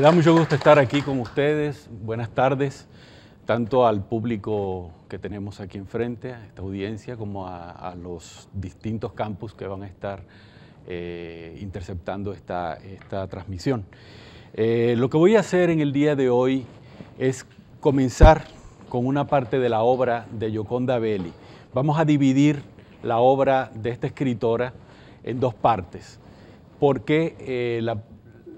Me da mucho gusto estar aquí con ustedes. Buenas tardes, tanto al público que tenemos aquí enfrente, a esta audiencia, como a, los distintos campus que van a estar eh, interceptando esta, esta transmisión. Eh, lo que voy a hacer en el día de hoy es comenzar con una parte de la obra de Gioconda Belli. Vamos a dividir la obra de esta escritora en dos partes, porque eh, la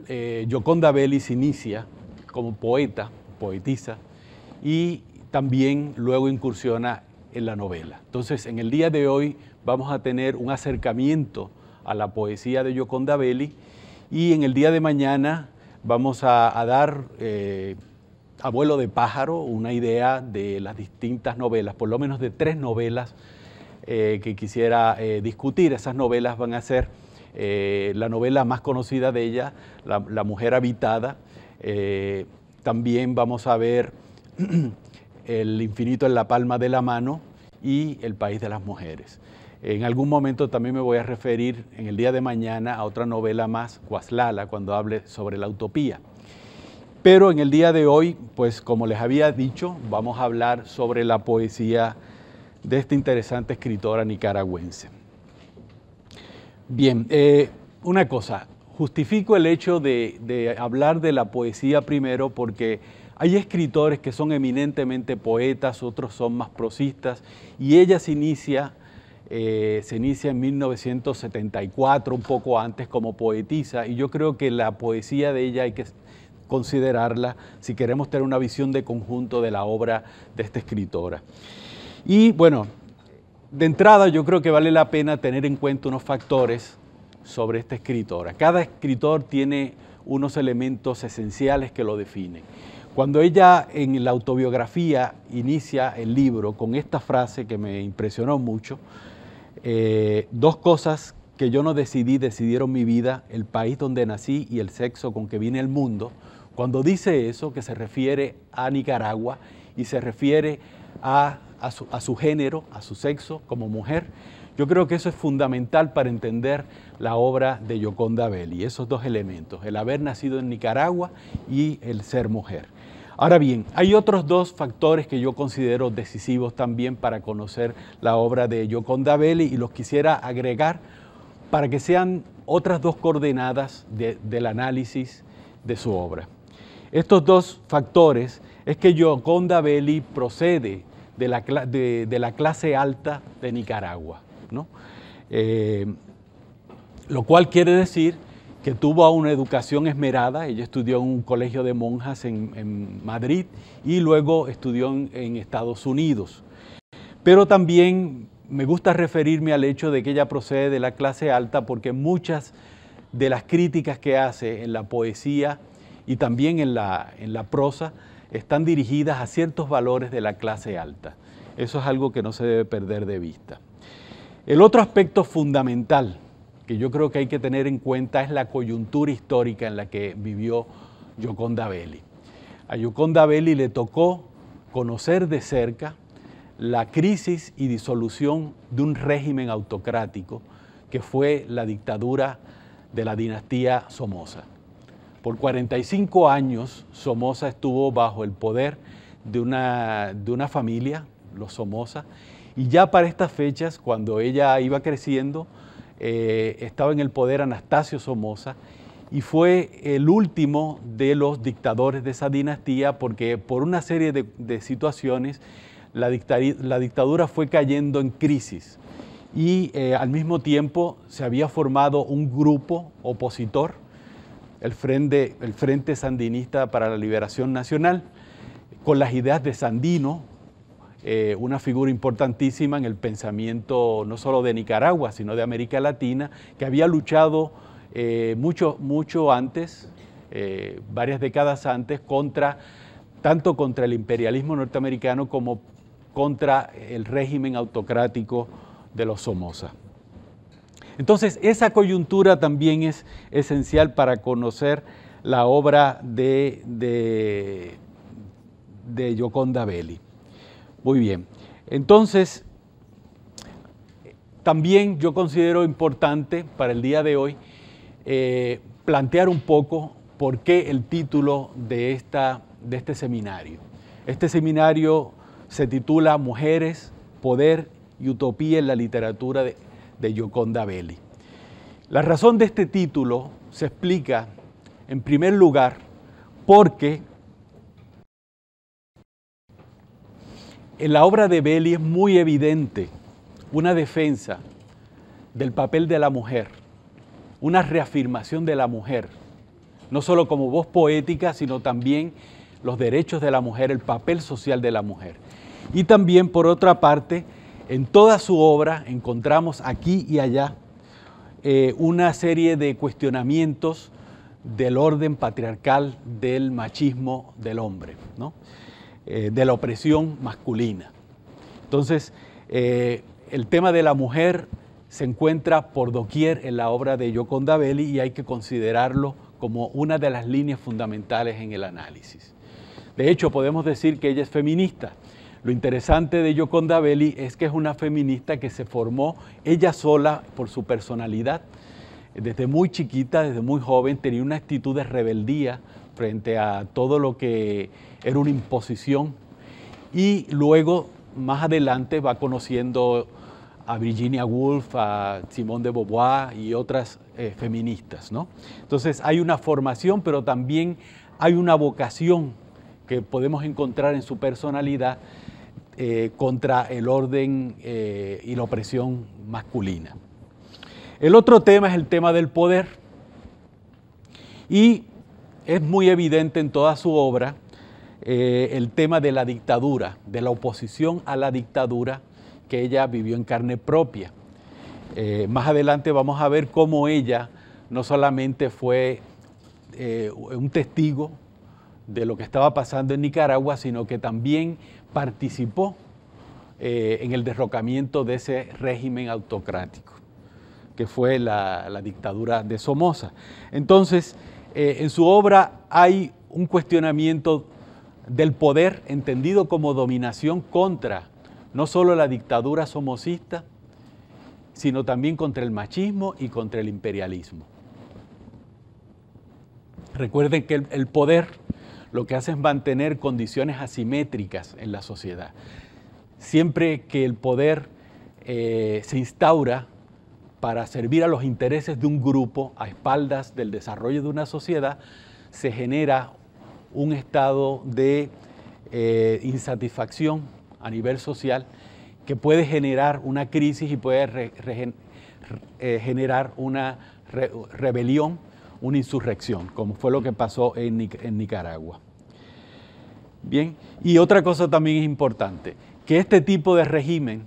eh, Belli se inicia como poeta, poetisa, y también luego incursiona en la novela. Entonces, en el día de hoy vamos a tener un acercamiento a la poesía de Yoconda Belli y en el día de mañana vamos a, dar a eh, Abuelo de pájaro, una idea de las distintas novelas, por lo menos de tres novelas eh, que quisiera eh, discutir. Esas novelas van a ser eh, la novela más conocida de ella, La, Mujer Habitada. Eh, también vamos a ver El infinito en la palma de la mano y El País de las Mujeres. En algún momento también me voy a referir en el día de mañana a otra novela más, Guaslala, cuando hable sobre la utopía. Pero en el día de hoy, pues como les había dicho, vamos a hablar sobre la poesía de esta interesante escritora nicaragüense. Bien, eh, una cosa, justifico el hecho de, hablar de la poesía primero porque hay escritores que son eminentemente poetas, otros son más prosistas, y ella se inicia, eh, se inicia en 1974, un poco antes como poetisa, y yo creo que la poesía de ella hay que considerarla si queremos tener una visión de conjunto de la obra de esta escritora. Y bueno, de entrada, yo creo que vale la pena tener en cuenta unos factores sobre esta escritora. Cada escritor tiene unos elementos esenciales que lo definen. Cuando ella en la autobiografía inicia el libro con esta frase que me impresionó mucho, eh, dos cosas que yo no decidí decidieron mi vida, el país donde nací y el sexo con que vine al mundo. Cuando dice eso, que se refiere a Nicaragua y se refiere a a su, género, a su sexo como mujer. Yo creo que eso es fundamental para entender la obra de Yoconda Belli, esos dos elementos, el haber nacido en Nicaragua y el ser mujer. Ahora bien, hay otros dos factores que yo considero decisivos también para conocer la obra de Yoconda Belli y los quisiera agregar para que sean otras dos coordenadas del análisis de su obra. Estos dos factores es que Gioconda Belli procede de la, clase alta de Nicaragua. Eh, lo cual quiere decir que tuvo una educación esmerada, ella estudió en un colegio de monjas en, Madrid y luego estudió en, Estados Unidos. Pero también me gusta referirme al hecho de que ella procede de la clase alta porque muchas de las críticas que hace en la poesía y también en la prosa están dirigidas a ciertos valores de la clase alta. Eso es algo que no se debe perder de vista. El otro aspecto fundamental que yo creo que hay que tener en cuenta es la coyuntura histórica en la que vivió Gioconda Belli. A Gioconda Belli le tocó conocer de cerca la crisis y disolución de un régimen autocrático que fue la dictadura de la dinastía Somoza. Por 45 años Somoza estuvo bajo el poder de una, de una familia, los Somoza, y ya para estas fechas, cuando ella iba creciendo, eh, estaba en el poder Anastasio Somoza y fue el último de los dictadores de esa dinastía porque por una serie de, situaciones la, dictadura fue cayendo en crisis y eh, al mismo tiempo se había formado un grupo opositor el Frente, el Frente Sandinista para la Liberación Nacional, con las ideas de Sandino, eh, una figura importantísima en el pensamiento no solo de Nicaragua, sino de América Latina, que había luchado eh, mucho, mucho antes, eh, varias décadas antes, contra, tanto contra el imperialismo norteamericano como contra el régimen autocrático de los Somoza. Entonces, esa coyuntura también es esencial para conocer la obra de, de, Gioconda Belli. Muy bien. Entonces, también yo considero importante para el día de hoy eh, plantear un poco por qué el título de, esta, de este seminario. Este seminario se titula Mujeres, Poder y Utopía en la literatura de de Yoconda Belli. La razón de este título se explica, en primer lugar, porque en la obra de Belli es muy evidente una defensa del papel de la mujer, una reafirmación de la mujer, no solo como voz poética, sino también los derechos de la mujer, el papel social de la mujer. Y también, por otra parte, en toda su obra encontramos aquí y allá eh, una serie de cuestionamientos del orden patriarcal del machismo del hombre, eh, de la opresión masculina. Entonces, eh, el tema de la mujer se encuentra por doquier en la obra de Gioconda Belli y hay que considerarlo como una de las líneas fundamentales en el análisis. De hecho, podemos decir que ella es feminista lo interesante de Yoconda Belli es que es una feminista que se formó ella sola por su personalidad. Desde muy chiquita, desde muy joven, tenía una actitud de rebeldía frente a todo lo que era una imposición. Y luego, más adelante, va conociendo a Virginia Woolf, a Simone de Beauvoir y otras eh, feministas. Entonces hay una formación, pero también hay una vocación que podemos encontrar en su personalidad eh, contra el orden eh, y la opresión masculina. El otro tema es el tema del poder. Y es muy evidente en toda su obra eh, el tema de la dictadura, de la oposición a la dictadura que ella vivió en carne propia. más adelante vamos a ver cómo ella no solamente fue un testigo de lo que estaba pasando en Nicaragua, sino que también participó eh, en el derrocamiento de ese régimen autocrático, que fue la, la dictadura de Somoza. Entonces, eh, en su obra hay un cuestionamiento del poder entendido como dominación contra no solo la dictadura somocista, sino también contra el machismo y contra el imperialismo. Recuerden que el poder lo que hace es mantener condiciones asimétricas en la sociedad. Siempre que el poder eh, se instaura para servir a los intereses de un grupo a espaldas del desarrollo de una sociedad, se genera un estado de eh, insatisfacción a nivel social que puede generar una crisis y puede eh, generar una rebelión una insurrección, como fue lo que pasó en, Nicaragua. Bien, y otra cosa también es importante, que este tipo de régimen,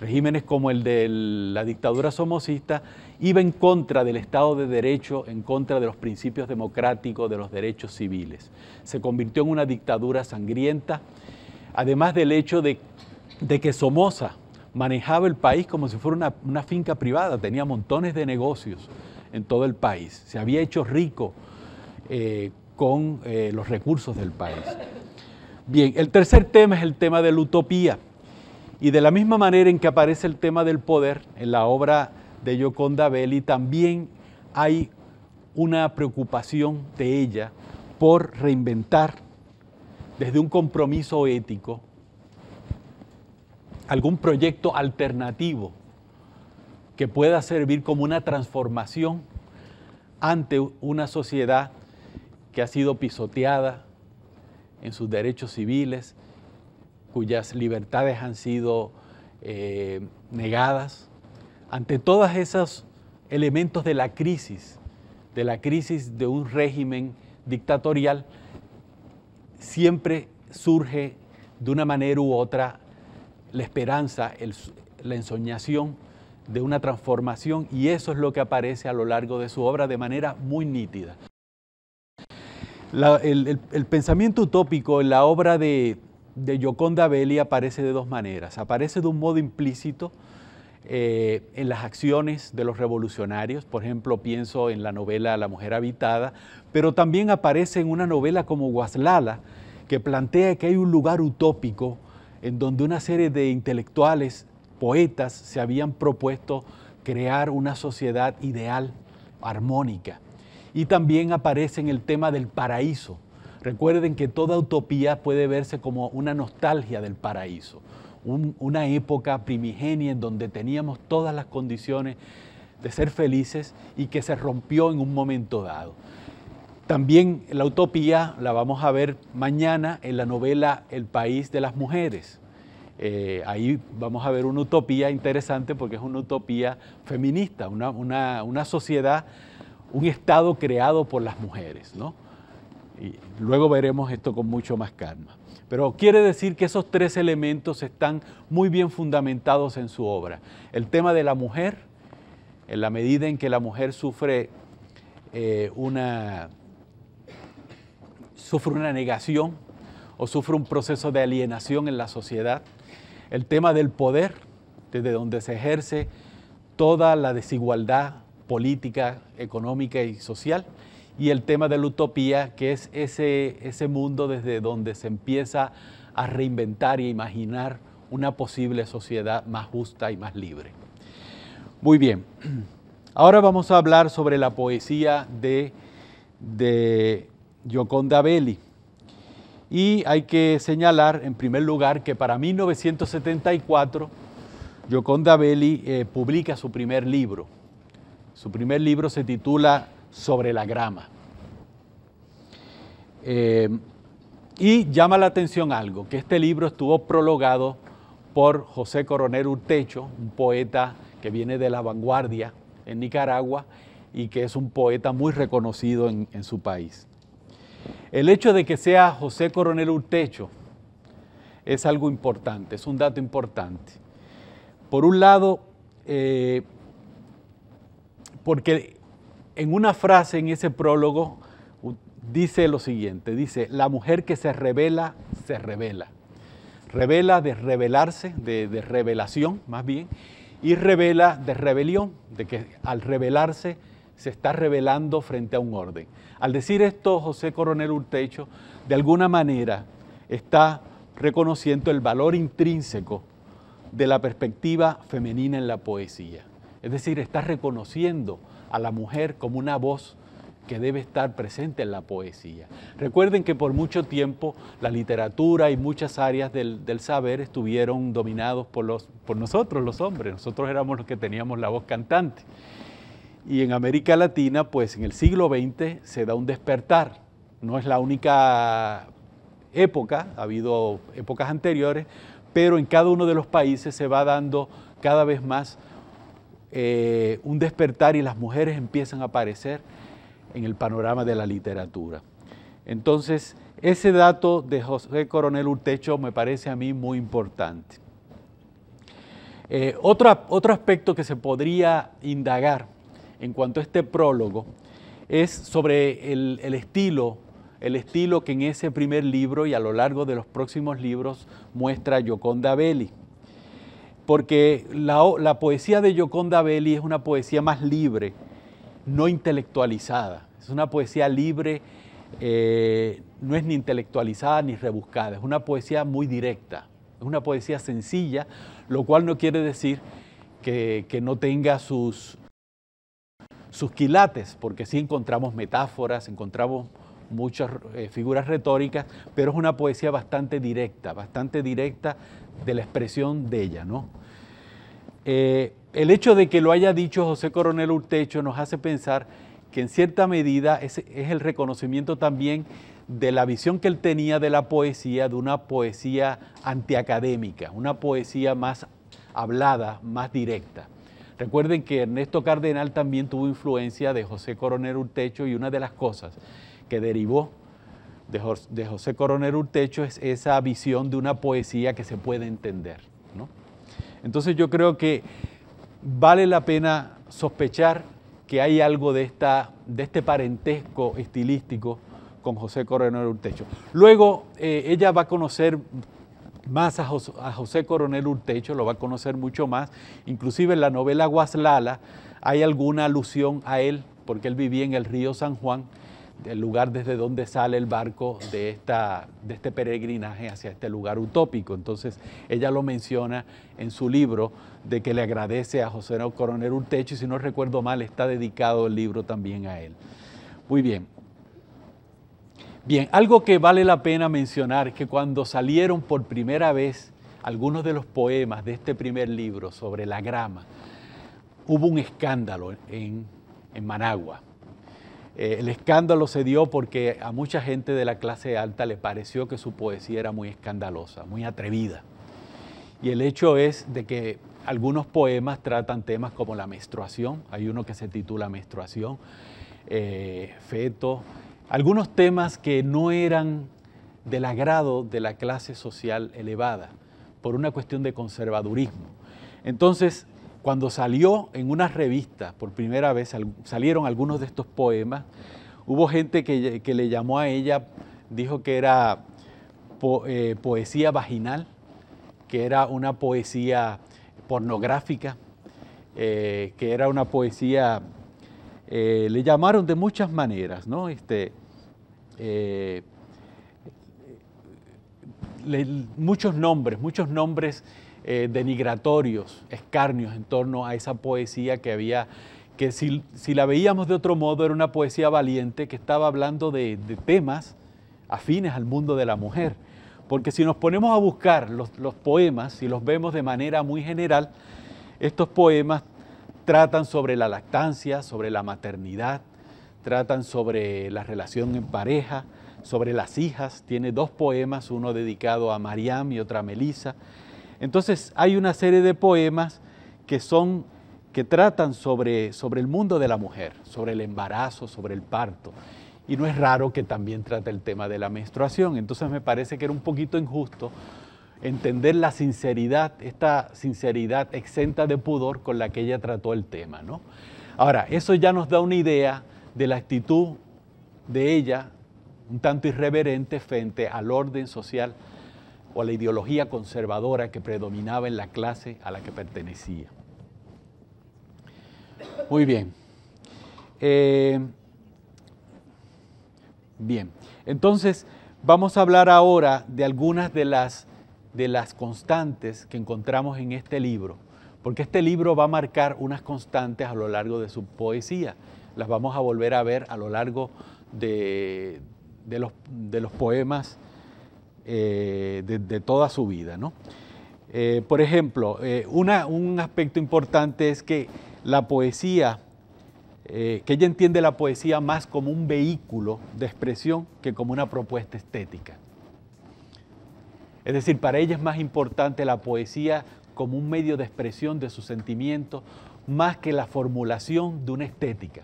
regímenes como el de la dictadura somocista, iba en contra del Estado de Derecho, en contra de los principios democráticos, de los derechos civiles. Se convirtió en una dictadura sangrienta, además del hecho de, que Somoza manejaba el país como si fuera una finca privada, tenía montones de negocios en todo el país. Se había hecho rico eh, con eh, los recursos del país. Bien, el tercer tema es el tema de la utopía. Y de la misma manera en que aparece el tema del poder en la obra de Gioconda Belli, también hay una preocupación de ella por reinventar desde un compromiso ético algún proyecto alternativo que pueda servir como una transformación ante una sociedad que ha sido pisoteada en sus derechos civiles, cuyas libertades han sido eh, negadas. Ante todos esos elementos de la crisis, de la crisis de un régimen dictatorial, siempre surge de una manera u otra la esperanza, la ensoñación de una transformación y eso es lo que aparece a lo largo de su obra de manera muy nítida. el, pensamiento utópico en la obra de, de Gioconda Belli aparece de dos maneras. Aparece de un modo implícito eh, en las acciones de los revolucionarios, por ejemplo, pienso en la novela La mujer habitada, pero también aparece en una novela como Guaslala, que plantea que hay un lugar utópico en donde una serie de intelectuales poetas se habían propuesto crear una sociedad ideal, armónica. Y también aparece en el tema del paraíso. Recuerden que toda utopía puede verse como una nostalgia del paraíso, una época primigenia en donde teníamos todas las condiciones de ser felices y que se rompió en un momento dado. También la utopía la vamos a ver mañana en la novela El País de las Mujeres. Eh, ahí vamos a ver una utopía interesante porque es una utopía feminista, una, sociedad, un Estado creado por las mujeres. Y luego veremos esto con mucho más calma. Pero quiere decir que esos tres elementos están muy bien fundamentados en su obra. El tema de la mujer, en la medida en que la mujer sufre eh, una sufre una negación o sufre un proceso de alienación en la sociedad, el tema del poder, desde donde se ejerce toda la desigualdad política, económica y social, y el tema de la utopía, que es ese, ese mundo desde donde se empieza a reinventar y e imaginar una posible sociedad más justa y más libre. Muy bien, ahora vamos a hablar sobre la poesía de, de Gioconda Belli. Y hay que señalar, en primer lugar, que para 1974, Gioconda Belli eh, publica su primer libro. Su primer libro se titula Sobre la grama. Eh, y llama la atención algo, que este libro estuvo prologado por José Coronel Urtecho, un poeta que viene de la vanguardia en Nicaragua y que es un poeta muy reconocido en su país. El hecho de que sea José Coronel Urtecho es algo importante, es un dato importante. Por un lado, eh, porque en una frase en ese prólogo dice lo siguiente, dice, la mujer que se revela, se revela. Revela de revelarse, de, de revelación más bien, y revela de rebelión, de que al revelarse se está revelando frente a un orden. Al decir esto, José Coronel Urtecho, de alguna manera, está reconociendo el valor intrínseco de la perspectiva femenina en la poesía. Es decir, está reconociendo a la mujer como una voz que debe estar presente en la poesía. Recuerden que por mucho tiempo la literatura y muchas áreas del, saber estuvieron dominados por, los, por nosotros, los hombres. Nosotros éramos los que teníamos la voz cantante. Y en América Latina, pues en el siglo XX se da un despertar. No es la única época, ha habido épocas anteriores, pero en cada uno de los países se va dando cada vez más eh, un despertar y las mujeres empiezan a aparecer en el panorama de la literatura. Entonces, ese dato de José Coronel Urtecho me parece a mí muy importante. Eh, otro, otro aspecto que se podría indagar en cuanto a este prólogo es sobre el, estilo el estilo que en ese primer libro y a lo largo de los próximos libros muestra Gioconda Belli. Porque la, poesía de Gioconda Belli es una poesía más libre, no intelectualizada. Es una poesía libre, eh, no es ni intelectualizada ni rebuscada, es una poesía muy directa, es una poesía sencilla, lo cual no quiere decir que no tenga sus, sus quilates, porque sí encontramos metáforas, encontramos muchas eh, figuras retóricas, pero es una poesía bastante directa, bastante directa de la expresión de ella. ¿no? Eh, el hecho de que lo haya dicho José Coronel Urtecho nos hace pensar que en cierta medida es el reconocimiento también de la visión que él tenía de la poesía, de una poesía antiacadémica, una poesía más hablada, más directa. Recuerden que Ernesto Cardenal también tuvo influencia de José Coronel Urtecho y una de las cosas que derivó de, José Coronel Urtecho es esa visión de una poesía que se puede entender. Entonces yo creo que vale la pena sospechar que hay algo de, esta, de este parentesco estilístico con José Coronel Urtecho. Luego eh, ella va a conocer más a José, Coronel Urtecho, lo va a conocer mucho más. Inclusive en la novela Guaslala hay alguna alusión a él, porque él vivía en el río San Juan, el lugar desde donde sale el barco de, esta, de este peregrinaje hacia este lugar utópico. Entonces ella lo menciona en su libro de que le agradece a José Coronel Urtecho y si no recuerdo mal está dedicado el libro también a él. Muy bien, Bien, algo que vale la pena mencionar es que cuando salieron por primera vez algunos de los poemas de este primer libro sobre la grama, hubo un escándalo en, en Managua. Eh, el escándalo se dio porque a mucha gente de la clase alta le pareció que su poesía era muy escandalosa, muy atrevida. Y el hecho es de que algunos poemas tratan temas como la menstruación, hay uno que se titula Menstruación, eh, feto, algunos temas que no eran del agrado de la clase social elevada, por una cuestión de conservadurismo. Entonces, cuando salió en una revista por primera vez salieron algunos de estos poemas, hubo gente que, le llamó a ella, dijo que era eh, poesía vaginal, que era una poesía pornográfica, eh, que era una poesía eh, le llamaron de muchas maneras, ¿no? Este, eh, muchos nombres, muchos nombres eh, denigratorios, escarnios en torno a esa poesía que había, que si, la veíamos de otro modo era una poesía valiente que estaba hablando de, temas afines al mundo de la mujer. Porque si nos ponemos a buscar los, los poemas, si los vemos de manera muy general, estos poemas Tratan sobre la lactancia, sobre la maternidad, tratan sobre la relación en pareja, sobre las hijas. Tiene dos poemas, uno dedicado a Mariam y otra a Melissa. Entonces hay una serie de poemas que son que tratan sobre, sobre el mundo de la mujer, sobre el embarazo, sobre el parto. Y no es raro que también trate el tema de la menstruación. Entonces me parece que era un poquito injusto entender la sinceridad, esta sinceridad exenta de pudor con la que ella trató el tema. Ahora, eso ya nos da una idea de la actitud de ella, un tanto irreverente frente al orden social o a la ideología conservadora que predominaba en la clase a la que pertenecía. Muy bien. Eh, bien, entonces vamos a hablar ahora de algunas de las de las constantes que encontramos en este libro, porque este libro va a marcar unas constantes a lo largo de su poesía. Las vamos a volver a ver a lo largo de, los, poemas eh, de, toda su vida. Eh, por ejemplo, eh, un aspecto importante es que la poesía, que ella entiende la poesía más como un vehículo de expresión que como una propuesta estética. Es decir, para ella es más importante la poesía como un medio de expresión de sus sentimientos más que la formulación de una estética.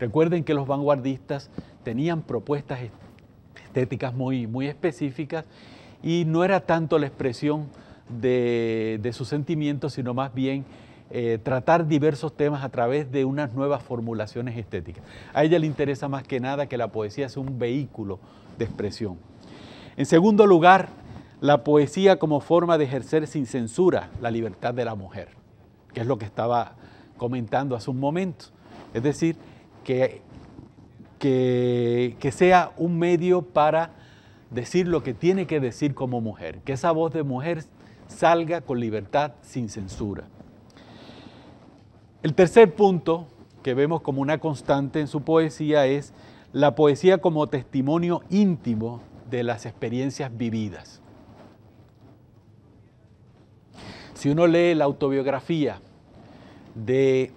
Recuerden que los vanguardistas tenían propuestas estéticas muy, muy específicas y no era tanto la expresión de, sus sentimientos, sino más bien eh, tratar diversos temas a través de unas nuevas formulaciones estéticas. A ella le interesa más que nada que la poesía sea un vehículo de expresión. En segundo lugar, la poesía como forma de ejercer sin censura la libertad de la mujer, que es lo que estaba comentando hace un momento. Es decir, que, que, sea un medio para decir lo que tiene que decir como mujer, que esa voz de mujer salga con libertad sin censura. El tercer punto que vemos como una constante en su poesía es la poesía como testimonio íntimo de las experiencias vividas. Si uno lee la autobiografía de,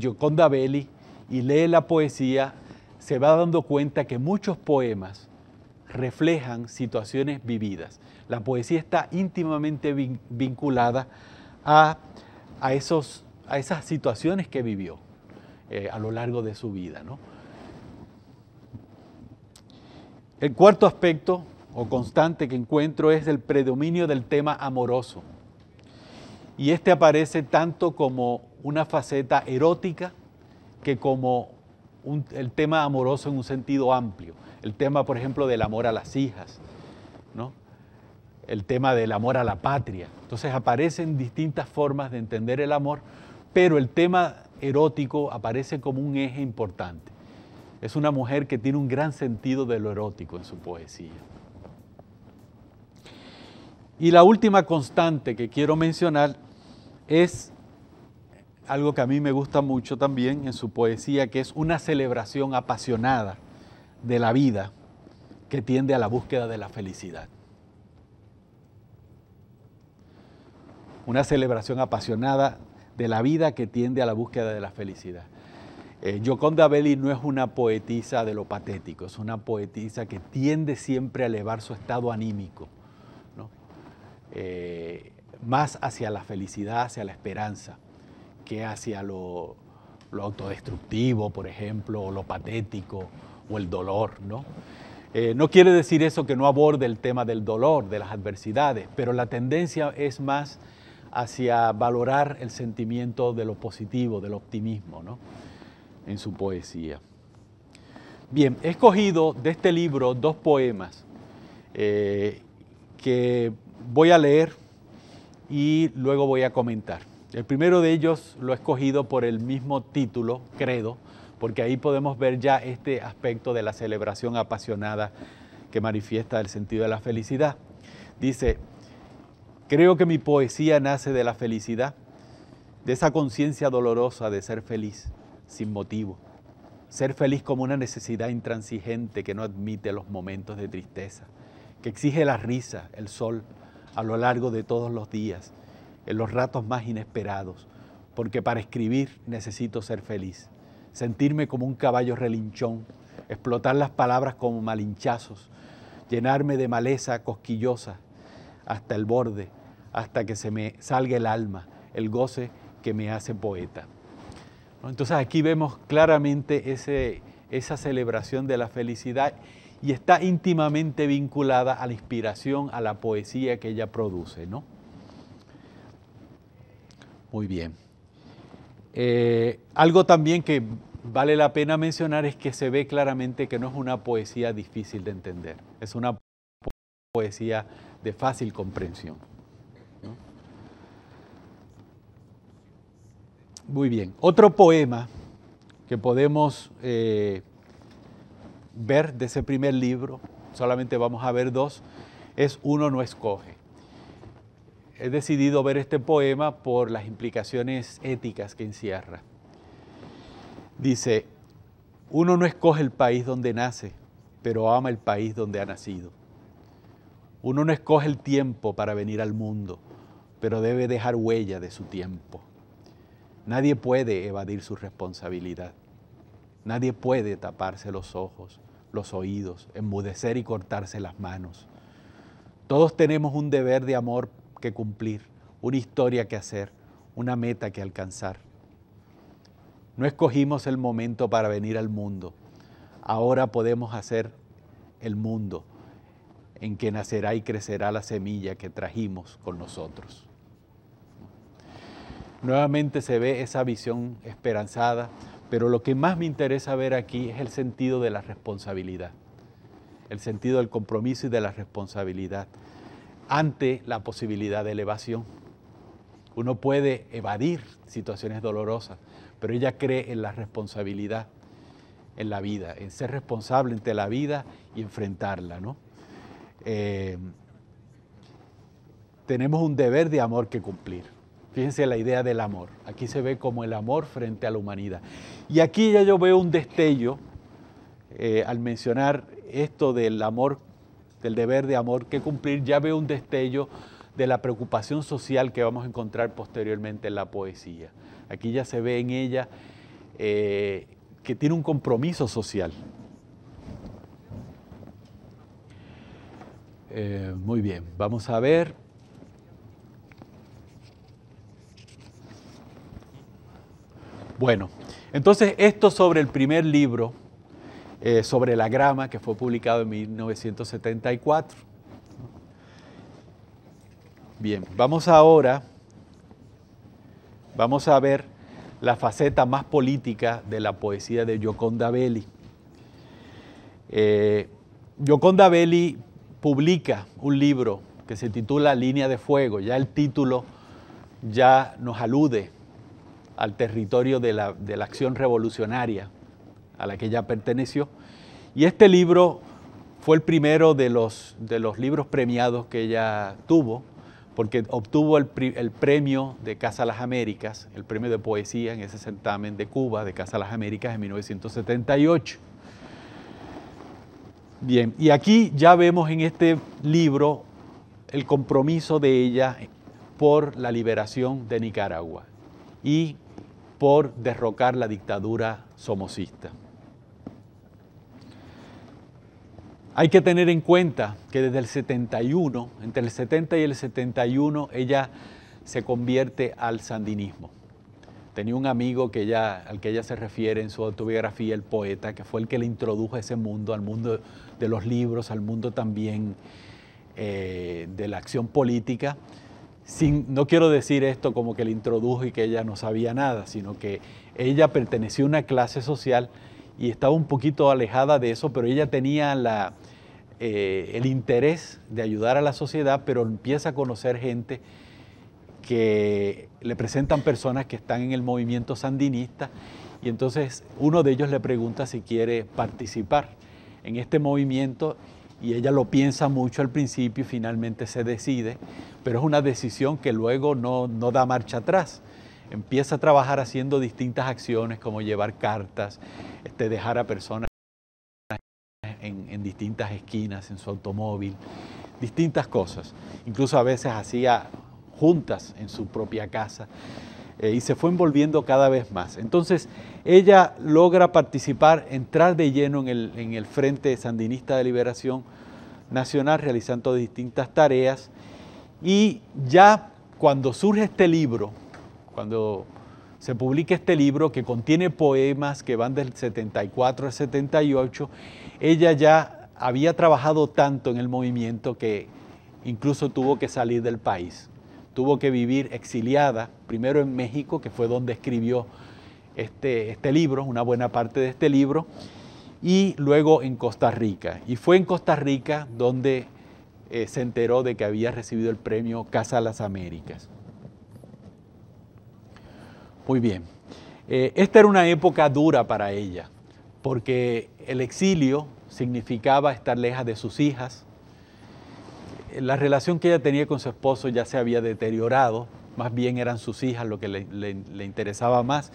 Gioconda Belli y lee la poesía, se va dando cuenta que muchos poemas reflejan situaciones vividas. La poesía está íntimamente vinculada a, esos, a esas situaciones que vivió eh, a lo largo de su vida. El cuarto aspecto o constante que encuentro es el predominio del tema amoroso. Y este aparece tanto como una faceta erótica que como el tema amoroso en un sentido amplio. El tema, por ejemplo, del amor a las hijas, el tema del amor a la patria. Entonces aparecen distintas formas de entender el amor, pero el tema erótico aparece como un eje importante. Es una mujer que tiene un gran sentido de lo erótico en su poesía. Y la última constante que quiero mencionar es algo que a mí me gusta mucho también en su poesía, que es una celebración apasionada de la vida que tiende a la búsqueda de la felicidad. Una celebración apasionada de la vida que tiende a la búsqueda de la felicidad. Eh, Gioconda Belli no es una poetisa de lo patético, es una poetisa que tiende siempre a elevar su estado anímico. ¿no? Eh, más hacia la felicidad, hacia la esperanza, que hacia lo, autodestructivo, por ejemplo, o lo patético, o el dolor, eh, ¿no? quiere decir eso que no aborde el tema del dolor, de las adversidades, pero la tendencia es más hacia valorar el sentimiento de lo positivo, del optimismo, ¿no? En su poesía. Bien, he escogido de este libro dos poemas eh, que voy a leer y luego voy a comentar. El primero de ellos lo he escogido por el mismo título, Credo, porque ahí podemos ver ya este aspecto de la celebración apasionada que manifiesta el sentido de la felicidad. Dice, creo que mi poesía nace de la felicidad, de esa conciencia dolorosa de ser feliz sin motivo, ser feliz como una necesidad intransigente que no admite los momentos de tristeza, que exige la risa, el sol, a lo largo de todos los días, en los ratos más inesperados, porque para escribir necesito ser feliz, sentirme como un caballo relinchón, explotar las palabras como malinchazos, llenarme de maleza cosquillosa hasta el borde, hasta que se me salga el alma, el goce que me hace poeta. Entonces aquí vemos claramente esa celebración de la felicidad y está íntimamente vinculada a la inspiración, a la poesía que ella produce, ¿no? Muy bien. Eh, algo también que vale la pena mencionar es que se ve claramente que no es una poesía difícil de entender, es una poesía de fácil comprensión. Muy bien, otro poema que podemos eh, ver de ese primer libro, solamente vamos a ver dos, es Uno no escoge. He decidido ver este poema por las implicaciones éticas que encierra. Dice, uno no escoge el país donde nace, pero ama el país donde ha nacido. Uno no escoge el tiempo para venir al mundo, pero debe dejar huella de su tiempo. Nadie puede evadir su responsabilidad. Nadie puede taparse los ojos los oídos, embudecer y cortarse las manos. Todos tenemos un deber de amor que cumplir, una historia que hacer, una meta que alcanzar. No escogimos el momento para venir al mundo. Ahora podemos hacer el mundo en que nacerá y crecerá la semilla que trajimos con nosotros. Nuevamente se ve esa visión esperanzada, pero lo que más me interesa ver aquí es el sentido de la responsabilidad, el sentido del compromiso y de la responsabilidad ante la posibilidad de elevación. Uno puede evadir situaciones dolorosas, pero ella cree en la responsabilidad en la vida, en ser responsable ante la vida y enfrentarla. ¿no? Eh, tenemos un deber de amor que cumplir. Fíjense la idea del amor. Aquí se ve como el amor frente a la humanidad. Y aquí ya yo veo un destello eh, al mencionar esto del amor, del deber de amor que cumplir, ya veo un destello de la preocupación social que vamos a encontrar posteriormente en la poesía. Aquí ya se ve en ella eh, que tiene un compromiso social. Eh, muy bien, vamos a ver. Bueno, entonces, esto sobre el primer libro, eh, sobre la grama, que fue publicado en 1974. Bien, vamos ahora, vamos a ver la faceta más política de la poesía de Gioconda Belli. Eh, Gioconda Belli publica un libro que se titula Línea de Fuego. Ya el título ya nos alude al territorio de la, acción revolucionaria a la que ella perteneció. Y este libro fue el primero de los, de los libros premiados que ella tuvo, porque obtuvo el, premio de Casa Las Américas, el premio de poesía en ese certamen de Cuba, de Casa Las Américas, en 1978. Bien, y aquí ya vemos en este libro el compromiso de ella por la liberación de Nicaragua y por derrocar la dictadura somocista. Hay que tener en cuenta que desde el 71, entre el 70 y el 71, ella se convierte al sandinismo. Tenía un amigo que ella, al que ella se refiere en su autobiografía, el poeta, que fue el que le introdujo a ese mundo, al mundo de los libros, al mundo también eh, de la acción política no quiero decir esto como que le introdujo y que ella no sabía nada, sino que ella pertenecía a una clase social y estaba un poquito alejada de eso, pero ella tenía eh, el interés de ayudar a la sociedad, pero empieza a conocer gente que le presentan personas que están en el movimiento sandinista y entonces uno de ellos le pregunta si quiere participar en este movimiento y ella lo piensa mucho al principio y finalmente se decide, pero es una decisión que luego no, da marcha atrás. Empieza a trabajar haciendo distintas acciones como llevar cartas, este, dejar a personas en distintas esquinas, en su automóvil, distintas cosas. Incluso a veces hacía juntas en su propia casa. Eh, y se fue envolviendo cada vez más. Entonces, ella logra participar, entrar de lleno en el, en el Frente Sandinista de Liberación Nacional, realizando distintas tareas. Y ya cuando surge este libro, cuando se publica este libro que contiene poemas que van del 74 al 78, ella ya había trabajado tanto en el movimiento que incluso tuvo que salir del país tuvo que vivir exiliada, primero en México, que fue donde escribió este, este, libro, una buena parte de este libro, y luego en Costa Rica. Y fue en Costa Rica donde eh, se enteró de que había recibido el premio Casa las Américas. Muy bien. Eh, esta era una época dura para ella, porque el exilio significaba estar lejos de sus hijas, la relación que ella tenía con su esposo ya se había deteriorado, más bien eran sus hijas lo que le, interesaba más.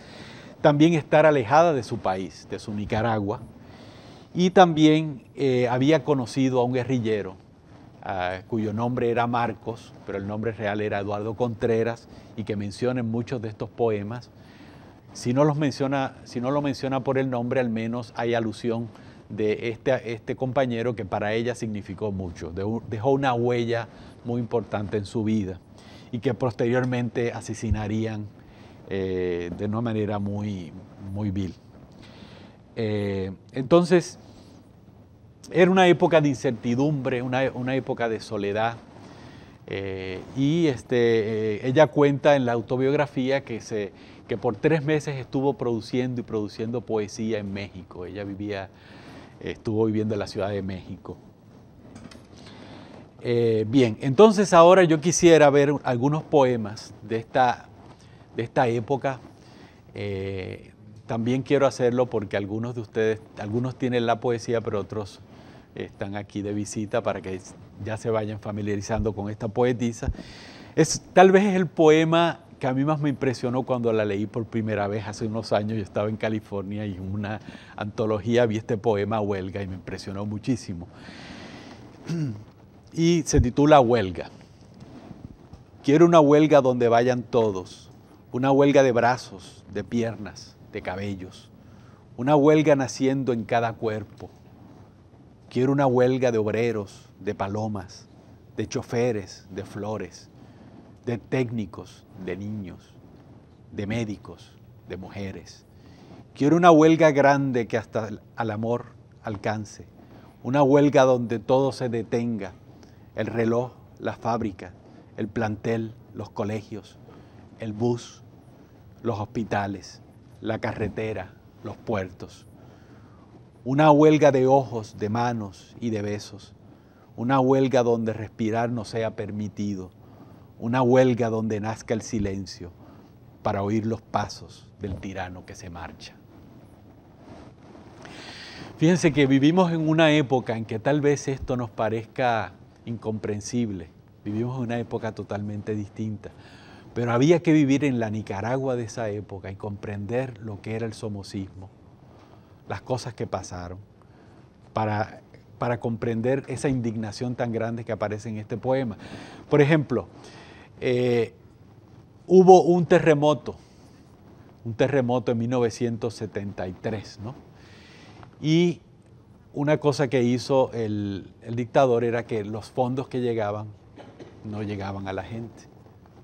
También estar alejada de su país, de su Nicaragua. Y también eh, había conocido a un guerrillero cuyo nombre era Marcos, pero el nombre real era Eduardo Contreras y que menciona en muchos de estos poemas. Si no, los menciona, si no lo menciona por el nombre, al menos hay alusión de este, este compañero que para ella significó mucho, dejó una huella muy importante en su vida y que posteriormente asesinarían eh, de una manera muy, muy vil. Eh, entonces, era una época de incertidumbre, una, una época de soledad. Eh, y este, ella cuenta en la autobiografía que, se, que por tres meses estuvo produciendo y produciendo poesía en México. Ella vivía estuvo viviendo en la Ciudad de México. Eh, bien, entonces ahora yo quisiera ver algunos poemas de esta, de esta época. Eh, también quiero hacerlo porque algunos de ustedes, algunos tienen la poesía, pero otros están aquí de visita para que ya se vayan familiarizando con esta poetisa. Es, tal vez es el poema que a mí más me impresionó cuando la leí por primera vez hace unos años. Yo estaba en California y en una antología vi este poema Huelga y me impresionó muchísimo. Y se titula Huelga. Quiero una huelga donde vayan todos, una huelga de brazos, de piernas, de cabellos, una huelga naciendo en cada cuerpo. Quiero una huelga de obreros, de palomas, de choferes, de flores de técnicos, de niños, de médicos, de mujeres. Quiero una huelga grande que hasta al amor alcance, una huelga donde todo se detenga, el reloj, la fábrica, el plantel, los colegios, el bus, los hospitales, la carretera, los puertos. Una huelga de ojos, de manos y de besos. Una huelga donde respirar no sea permitido una huelga donde nazca el silencio para oír los pasos del tirano que se marcha. Fíjense que vivimos en una época en que tal vez esto nos parezca incomprensible. Vivimos en una época totalmente distinta. Pero había que vivir en la Nicaragua de esa época y comprender lo que era el somocismo, las cosas que pasaron, para, para comprender esa indignación tan grande que aparece en este poema. Por ejemplo, eh, hubo un terremoto, un terremoto en 1973, ¿no? Y una cosa que hizo el, el dictador era que los fondos que llegaban no llegaban a la gente,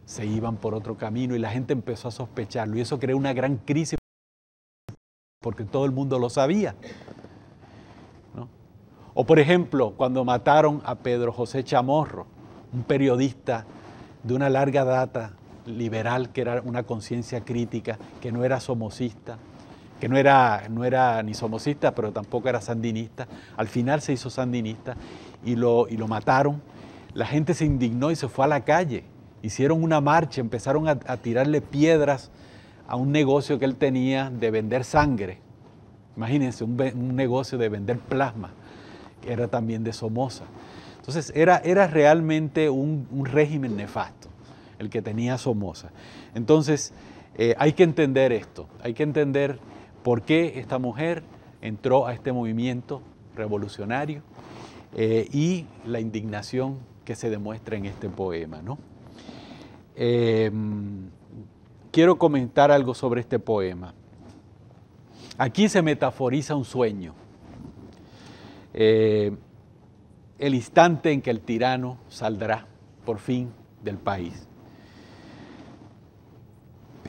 se iban por otro camino y la gente empezó a sospecharlo y eso creó una gran crisis porque todo el mundo lo sabía. ¿no? O por ejemplo, cuando mataron a Pedro José Chamorro, un periodista de una larga data liberal que era una conciencia crítica, que no era somocista, que no era, no era ni somocista, pero tampoco era sandinista. Al final se hizo sandinista y lo, y lo mataron. La gente se indignó y se fue a la calle. Hicieron una marcha, empezaron a, tirarle piedras a un negocio que él tenía de vender sangre. Imagínense, un, un negocio de vender plasma, que era también de Somoza. Entonces era, era realmente un, régimen nefasto el que tenía Somoza. Entonces eh, hay que entender esto, hay que entender por qué esta mujer entró a este movimiento revolucionario eh, y la indignación que se demuestra en este poema. ¿no? Em, quiero comentar algo sobre este poema. Aquí se metaforiza un sueño. Eh, el instante en que el tirano saldrá por fin del país.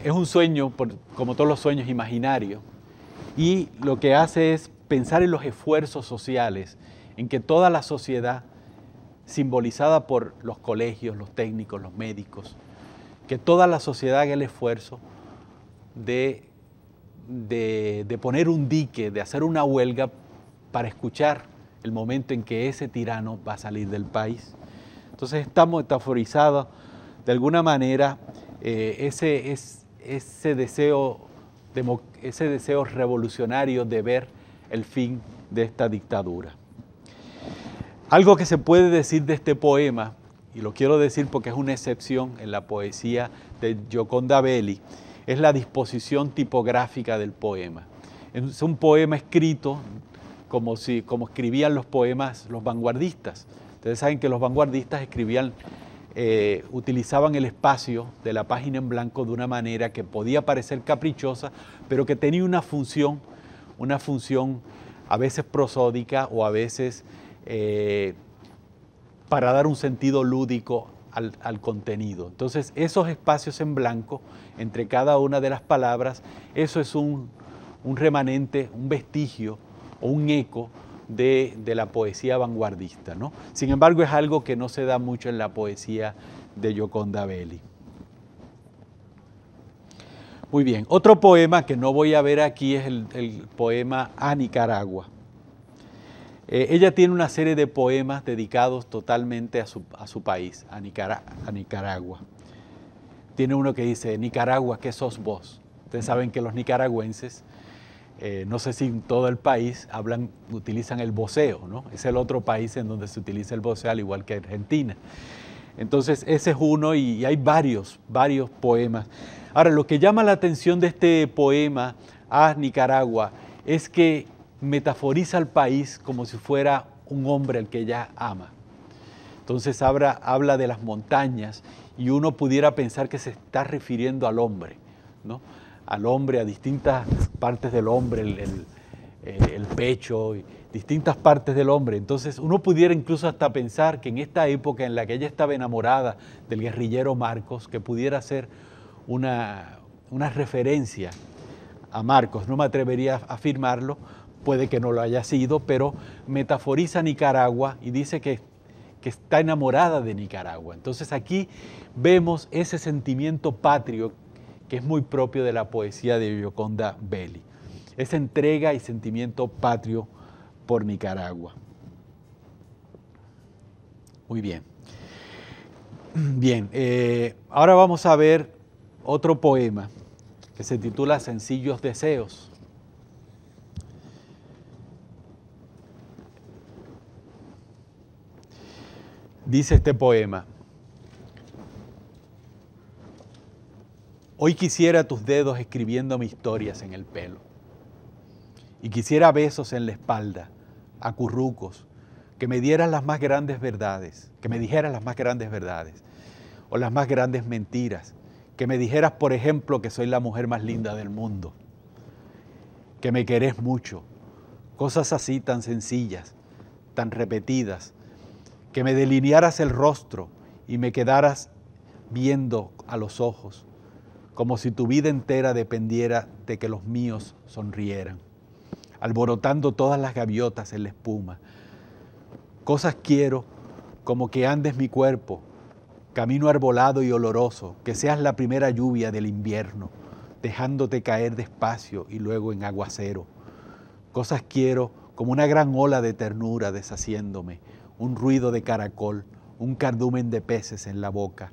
Es un sueño, como todos los sueños imaginarios, y lo que hace es pensar en los esfuerzos sociales, en que toda la sociedad, simbolizada por los colegios, los técnicos, los médicos, que toda la sociedad haga el esfuerzo de, de, de poner un dique, de hacer una huelga para escuchar el momento en que ese tirano va a salir del país. Entonces está metaforizado de alguna manera eh, ese, es, ese, deseo ese deseo revolucionario de ver el fin de esta dictadura. Algo que se puede decir de este poema, y lo quiero decir porque es una excepción en la poesía de Gioconda Belli, es la disposición tipográfica del poema. Es un poema escrito como, como escribían los poemas los vanguardistas. Ustedes saben que los vanguardistas escribían, eh, utilizaban el espacio de la página en blanco de una manera que podía parecer caprichosa, pero que tenía una función, una función a veces prosódica o a veces eh, para dar un sentido lúdico al, contenido. Entonces, esos espacios en blanco entre cada una de las palabras, eso es un remanente, un vestigio o un eco de, la poesía vanguardista. ¿no? Sin embargo, es algo que no se da mucho en la poesía de Gioconda Belli. Muy bien, otro poema que no voy a ver aquí es el, poema A Nicaragua. Eh, ella tiene una serie de poemas dedicados totalmente a su, país, a, a Nicaragua. Tiene uno que dice, Nicaragua, ¿qué sos vos? Ustedes saben que los nicaragüenses eh, no sé si en todo el país hablan, utilizan el voceo, ¿no? Es el otro país en donde se utiliza el voceo, al igual que Argentina. Entonces, ese es uno y, hay varios, varios poemas. Ahora, lo que llama la atención de este poema a ah, Nicaragua es que metaforiza al país como si fuera un hombre al que ella ama. Entonces habla, habla de las montañas y uno pudiera pensar que se está refiriendo al hombre, ¿no? al hombre, a distintas partes del hombre, el, el, eh, el pecho, distintas partes del hombre. Entonces uno pudiera incluso hasta pensar que en esta época en la que ella estaba enamorada del guerrillero Marcos, que pudiera ser una, referencia a Marcos. No me atrevería a afirmarlo, puede que no lo haya sido, pero metaforiza Nicaragua y dice que, que está enamorada de Nicaragua. Entonces aquí vemos ese sentimiento patrio que es muy propio de la poesía de Gioconda Belli. Esa entrega y sentimiento patrio por Nicaragua. Muy bien. Bien, eh, ahora vamos a ver otro poema que se titula Sencillos Deseos. Dice este poema, Hoy quisiera tus dedos escribiendo mis historias en el pelo. Y quisiera besos en la espalda, acurrucos, que me dieras las más grandes verdades, que me dijeras las más grandes verdades o las más grandes mentiras, que me dijeras, por ejemplo, que soy la mujer más linda del mundo, que me querés mucho, cosas así tan sencillas, tan repetidas, que me delinearas el rostro y me quedaras viendo a los ojos, como si tu vida entera dependiera de que los míos sonrieran, alborotando todas las gaviotas en la espuma. Cosas quiero como que andes mi cuerpo, camino arbolado y oloroso, que seas la primera lluvia del invierno, dejándote caer despacio y luego en aguacero. Cosas quiero como una gran ola de ternura deshaciéndome, un ruido de caracol, un cardumen de peces en la boca,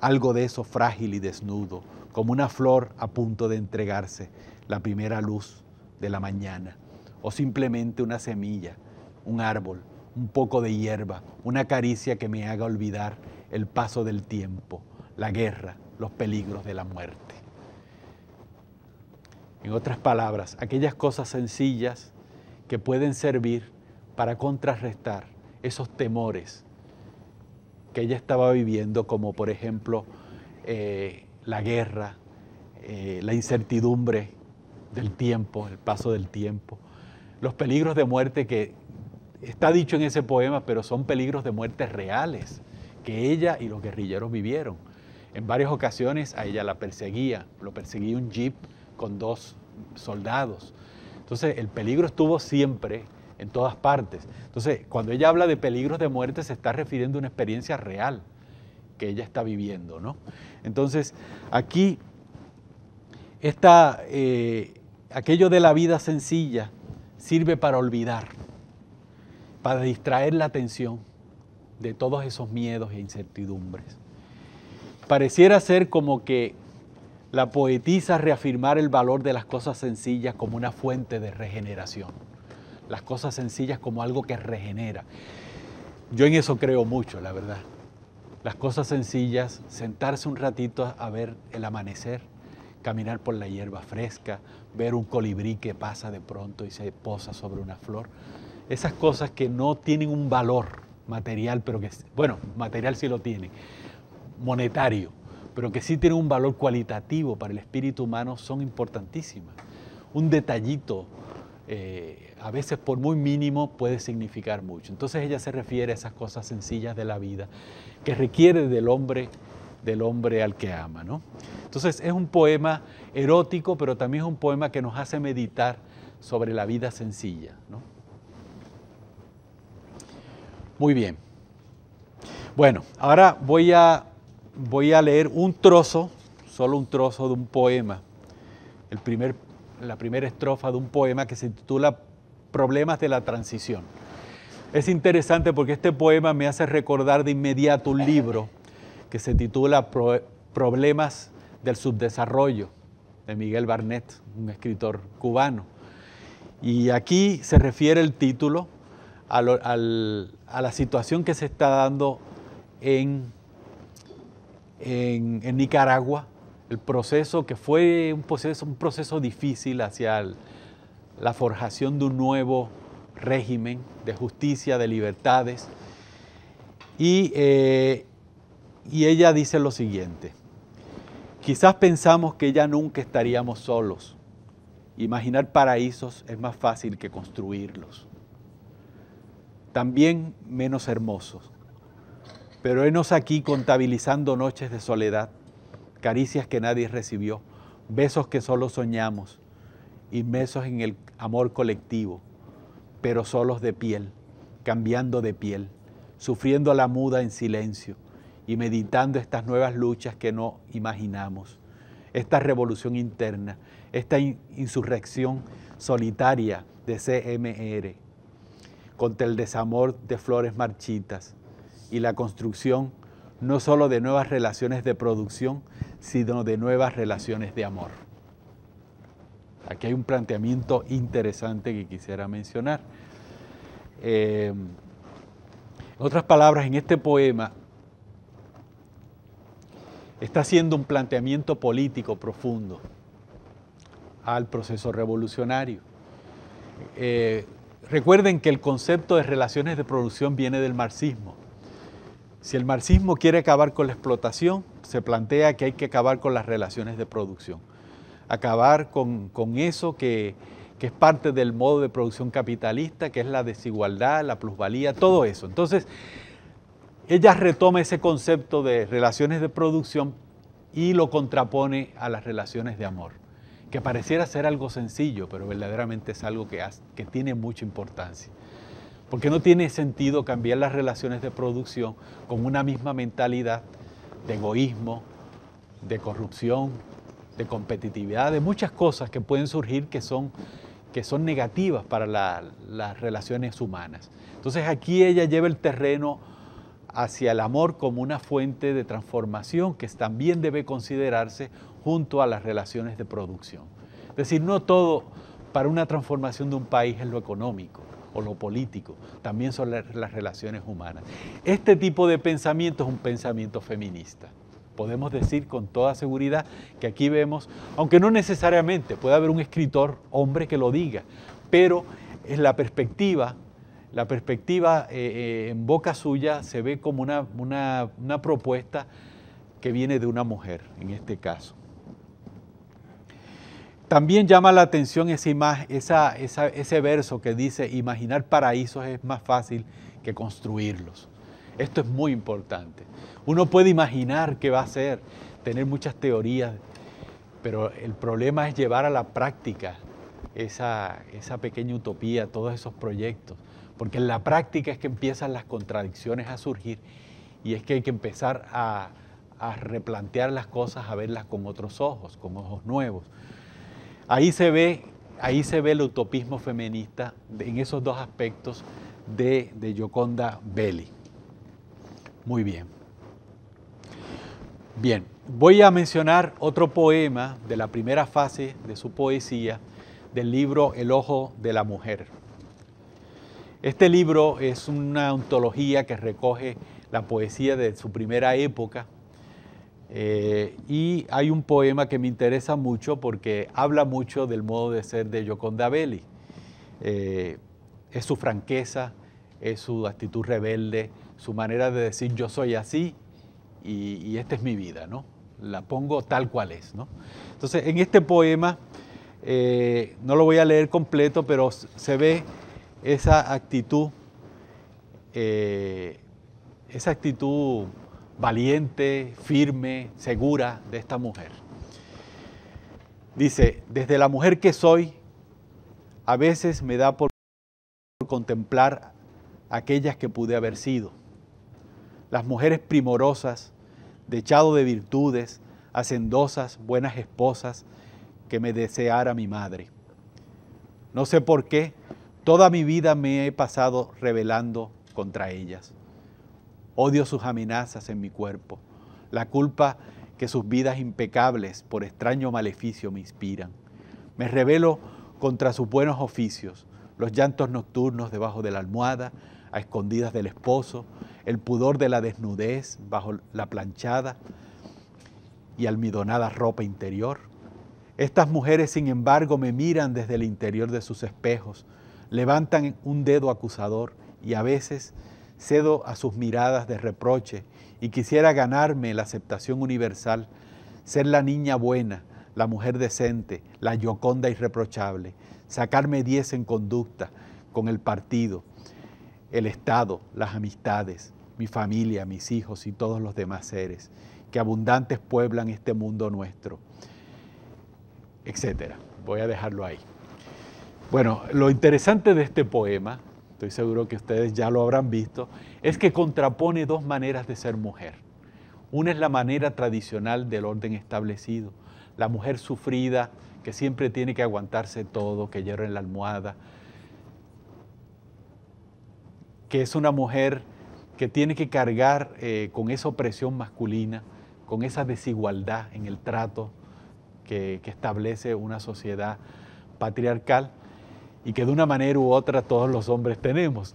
algo de eso frágil y desnudo, como una flor a punto de entregarse la primera luz de la mañana, o simplemente una semilla, un árbol, un poco de hierba, una caricia que me haga olvidar el paso del tiempo, la guerra, los peligros de la muerte. En otras palabras, aquellas cosas sencillas que pueden servir para contrarrestar esos temores que ella estaba viviendo, como por ejemplo eh, la guerra, eh, la incertidumbre del tiempo, el paso del tiempo, los peligros de muerte que está dicho en ese poema, pero son peligros de muerte reales que ella y los guerrilleros vivieron. En varias ocasiones a ella la perseguía, lo perseguía un jeep con dos soldados. Entonces el peligro estuvo siempre en todas partes. Entonces cuando ella habla de peligros de muerte se está refiriendo a una experiencia real que ella está viviendo. ¿no? Entonces, aquí está eh, aquello de la vida sencilla sirve para olvidar, para distraer la atención de todos esos miedos e incertidumbres. Pareciera ser como que la poetiza reafirmar el valor de las cosas sencillas como una fuente de regeneración, las cosas sencillas como algo que regenera. Yo en eso creo mucho, la verdad las cosas sencillas, sentarse un ratito a ver el amanecer, caminar por la hierba fresca, ver un colibrí que pasa de pronto y se posa sobre una flor. Esas cosas que no tienen un valor material, pero que, bueno, material sí lo tienen, monetario, pero que sí tienen un valor cualitativo para el espíritu humano, son importantísimas. Un detallito, eh, a veces por muy mínimo, puede significar mucho. Entonces ella se refiere a esas cosas sencillas de la vida que requiere del hombre, del hombre al que ama. ¿no? Entonces es un poema erótico, pero también es un poema que nos hace meditar sobre la vida sencilla. ¿no? Muy bien. Bueno, ahora voy a, voy a leer un trozo, solo un trozo de un poema, el primer, la primera estrofa de un poema que se titula Problemas de la Transición. Es interesante porque este poema me hace recordar de inmediato un libro que se titula Problemas del Subdesarrollo de Miguel Barnett, un escritor cubano. Y aquí se refiere el título a, la situación que se está dando en, Nicaragua, el proceso que fue un proceso, difícil hacia la forjación de un nuevo régimen de justicia, de libertades. Y, eh, y ella dice lo siguiente, quizás pensamos que ya nunca estaríamos solos. Imaginar paraísos es más fácil que construirlos. También menos hermosos. Pero enos aquí contabilizando noches de soledad, caricias que nadie recibió, besos que solo soñamos, inmersos en el amor colectivo, pero solos de piel, cambiando de piel, sufriendo la muda en silencio y meditando estas nuevas luchas que no imaginamos, esta revolución interna, esta insurrección solitaria de CMR contra el desamor de flores marchitas y la construcción no solo de nuevas relaciones de producción, sino de nuevas relaciones de amor. Aquí hay un planteamiento interesante que quisiera mencionar. Eh, en otras palabras, en este poema está haciendo un planteamiento político profundo al proceso revolucionario. Eh, recuerden que el concepto de relaciones de producción viene del marxismo. Si el marxismo quiere acabar con la explotación, se plantea que hay que acabar con las relaciones de producción acabar con, eso que, es parte del modo de producción capitalista, que es la desigualdad, la plusvalía, todo eso. Entonces, ella retoma ese concepto de relaciones de producción y lo contrapone a las relaciones de amor, que pareciera ser algo sencillo, pero verdaderamente es algo que, que tiene mucha importancia. Porque no tiene sentido cambiar las relaciones de producción con una misma mentalidad de egoísmo, de corrupción, de competitividad, de muchas cosas que pueden surgir que son, que son negativas para las relaciones humanas. Entonces aquí ella lleva el terreno hacia el amor como una fuente de transformación que también debe considerarse junto a las relaciones de producción. Es decir, no todo para una transformación de un país es lo económico o lo político, también son las relaciones humanas. Este tipo de pensamiento es un pensamiento feminista. Podemos decir con toda seguridad que aquí vemos, aunque no necesariamente puede haber un escritor hombre que lo diga, pero es la perspectiva, la perspectiva eh, eh, en boca suya se ve como una, propuesta que viene de una mujer, en este caso. También llama la atención esa imagen, ese verso que dice, imaginar paraísos es más fácil que construirlos. Esto es muy importante. Uno puede imaginar qué va a ser, tener muchas teorías, pero el problema es llevar a la práctica esa, pequeña utopía, todos esos proyectos, porque en la práctica es que empiezan las contradicciones a surgir y es que hay que empezar a, replantear las cosas, a verlas con otros ojos, con ojos nuevos. Ahí se ve, ahí se ve el utopismo feminista en esos dos aspectos de, de Yoconda Belli. Muy bien. Bien, voy a mencionar otro poema de la primera fase de su poesía del libro El ojo de la mujer. Este libro es una ontología que recoge la poesía de su primera época eh, y hay un poema que me interesa mucho porque habla mucho del modo de ser de Gioconda Belli. Eh, es su franqueza, es su actitud rebelde, su manera de decir yo soy así y, esta es mi vida, ¿no? La pongo tal cual es, ¿no? Entonces, en este poema, eh, no lo voy a leer completo, pero se ve esa actitud, eh, esa actitud valiente, firme, segura de esta mujer. Dice, desde la mujer que soy, a veces me da por contemplar aquellas que pude haber sido las mujeres primorosas, dechado de virtudes, hacendosas, buenas esposas, que me deseara mi madre. No sé por qué, toda mi vida me he pasado rebelando contra ellas. Odio sus amenazas en mi cuerpo, la culpa que sus vidas impecables por extraño maleficio me inspiran. Me rebelo contra sus buenos oficios, los llantos nocturnos debajo de la almohada, a escondidas del esposo, el pudor de la desnudez bajo la planchada y almidonada ropa interior. Estas mujeres, sin embargo, me miran desde el interior de sus espejos, levantan un dedo acusador y a veces cedo a sus miradas de reproche y quisiera ganarme la aceptación universal, ser la niña buena, la mujer decente, la yoconda irreprochable, sacarme diez en conducta con el partido, el Estado, las amistades, mi familia, mis hijos y todos los demás seres, que abundantes pueblan este mundo nuestro, etcétera. Voy a dejarlo ahí. Bueno, lo interesante de este poema, estoy seguro que ustedes ya lo habrán visto, es que contrapone dos maneras de ser mujer. Una es la manera tradicional del orden establecido, la mujer sufrida que siempre tiene que aguantarse todo, que llora en la almohada, que es una mujer que tiene que cargar eh, con esa opresión masculina, con esa desigualdad en el trato que, establece una sociedad patriarcal y que de una manera u otra todos los hombres tenemos.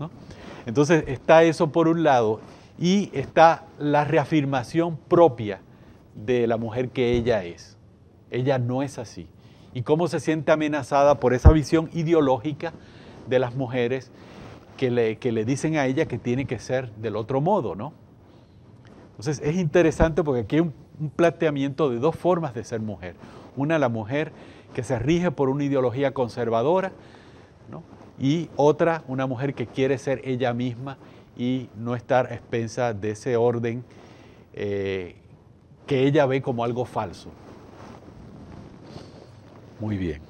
Entonces está eso por un lado y está la reafirmación propia de la mujer que ella es. Ella no es así. Y cómo se siente amenazada por esa visión ideológica de las mujeres que le, dicen a ella que tiene que ser del otro modo, ¿no? Entonces es interesante porque aquí hay un, planteamiento de dos formas de ser mujer. Una, la mujer que se rige por una ideología conservadora, ¿no? y otra, una mujer que quiere ser ella misma y no estar expensa de ese orden eh, que ella ve como algo falso. Muy bien.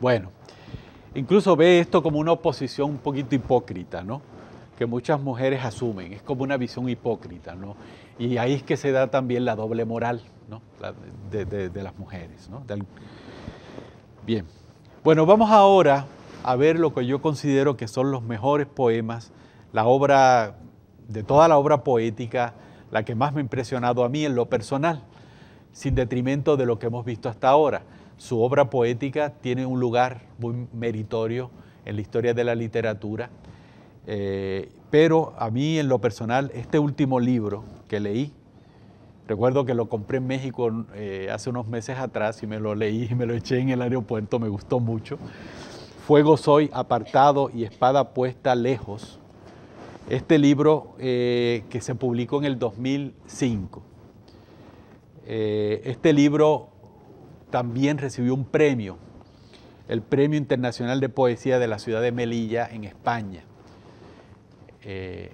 Bueno, incluso ve esto como una oposición un poquito hipócrita, ¿no? Que muchas mujeres asumen, es como una visión hipócrita, ¿no? Y ahí es que se da también la doble moral, de, las mujeres, ¿no? Bien, bueno, vamos ahora a ver lo que yo considero que son los mejores poemas, la obra, de toda la obra poética, la que más me ha impresionado a mí en lo personal, sin detrimento de lo que hemos visto hasta ahora. Su obra poética tiene un lugar muy meritorio en la historia de la literatura, eh, pero a mí en lo personal, este último libro que leí, recuerdo que lo compré en México eh, hace unos meses atrás y me lo leí y me lo eché en el aeropuerto, me gustó mucho. Fuego soy apartado y espada puesta lejos. Este libro eh, que se publicó en el 2005. este libro también recibió un premio, el Premio Internacional de Poesía de la ciudad de Melilla, en España. Eh,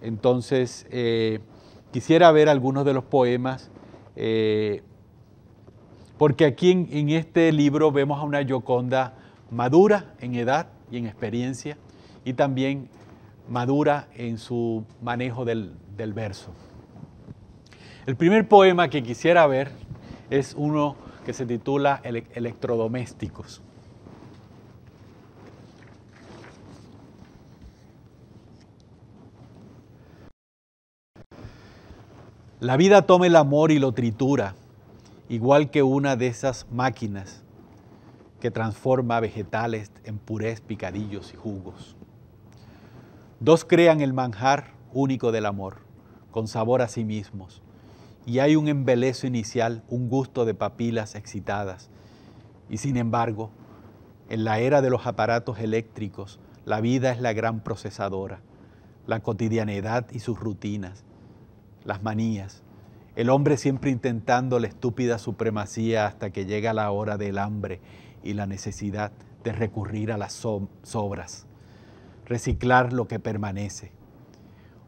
entonces, eh, quisiera ver algunos de los poemas, eh, porque aquí en, este libro vemos a una Yoconda madura en edad y en experiencia, y también madura en su manejo del, del verso. El primer poema que quisiera ver es uno que se titula Electrodomésticos. La vida toma el amor y lo tritura, igual que una de esas máquinas que transforma vegetales en purés, picadillos y jugos. Dos crean el manjar único del amor, con sabor a sí mismos y hay un embelezo inicial, un gusto de papilas excitadas. Y sin embargo, en la era de los aparatos eléctricos, la vida es la gran procesadora, la cotidianidad y sus rutinas, las manías, el hombre siempre intentando la estúpida supremacía hasta que llega la hora del hambre y la necesidad de recurrir a las sobras, reciclar lo que permanece.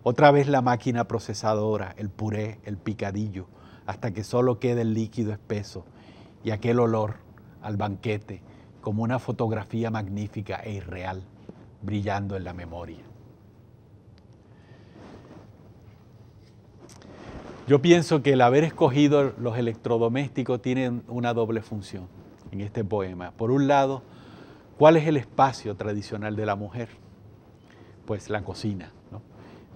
Otra vez la máquina procesadora, el puré, el picadillo, hasta que solo quede el líquido espeso y aquel olor al banquete como una fotografía magnífica e irreal brillando en la memoria. Yo pienso que el haber escogido los electrodomésticos tiene una doble función en este poema. Por un lado, ¿cuál es el espacio tradicional de la mujer? Pues la cocina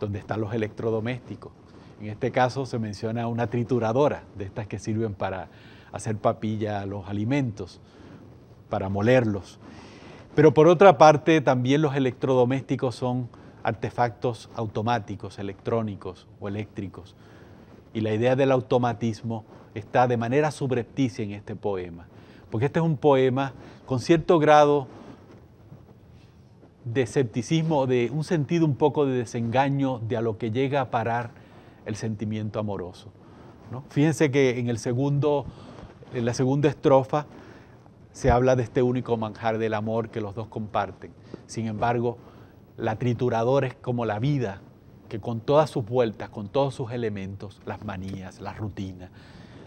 donde están los electrodomésticos. En este caso se menciona una trituradora, de estas que sirven para hacer papilla a los alimentos, para molerlos. Pero por otra parte, también los electrodomésticos son artefactos automáticos, electrónicos o eléctricos. Y la idea del automatismo está de manera subrepticia en este poema, porque este es un poema con cierto grado de escepticismo, de un sentido un poco de desengaño de a lo que llega a parar el sentimiento amoroso. ¿no? Fíjense que en, el segundo, la segunda estrofa se habla de este único manjar del amor que los dos comparten. Sin embargo, la trituradora es como la vida, que con todas sus vueltas, con todos sus elementos, las manías, la rutina,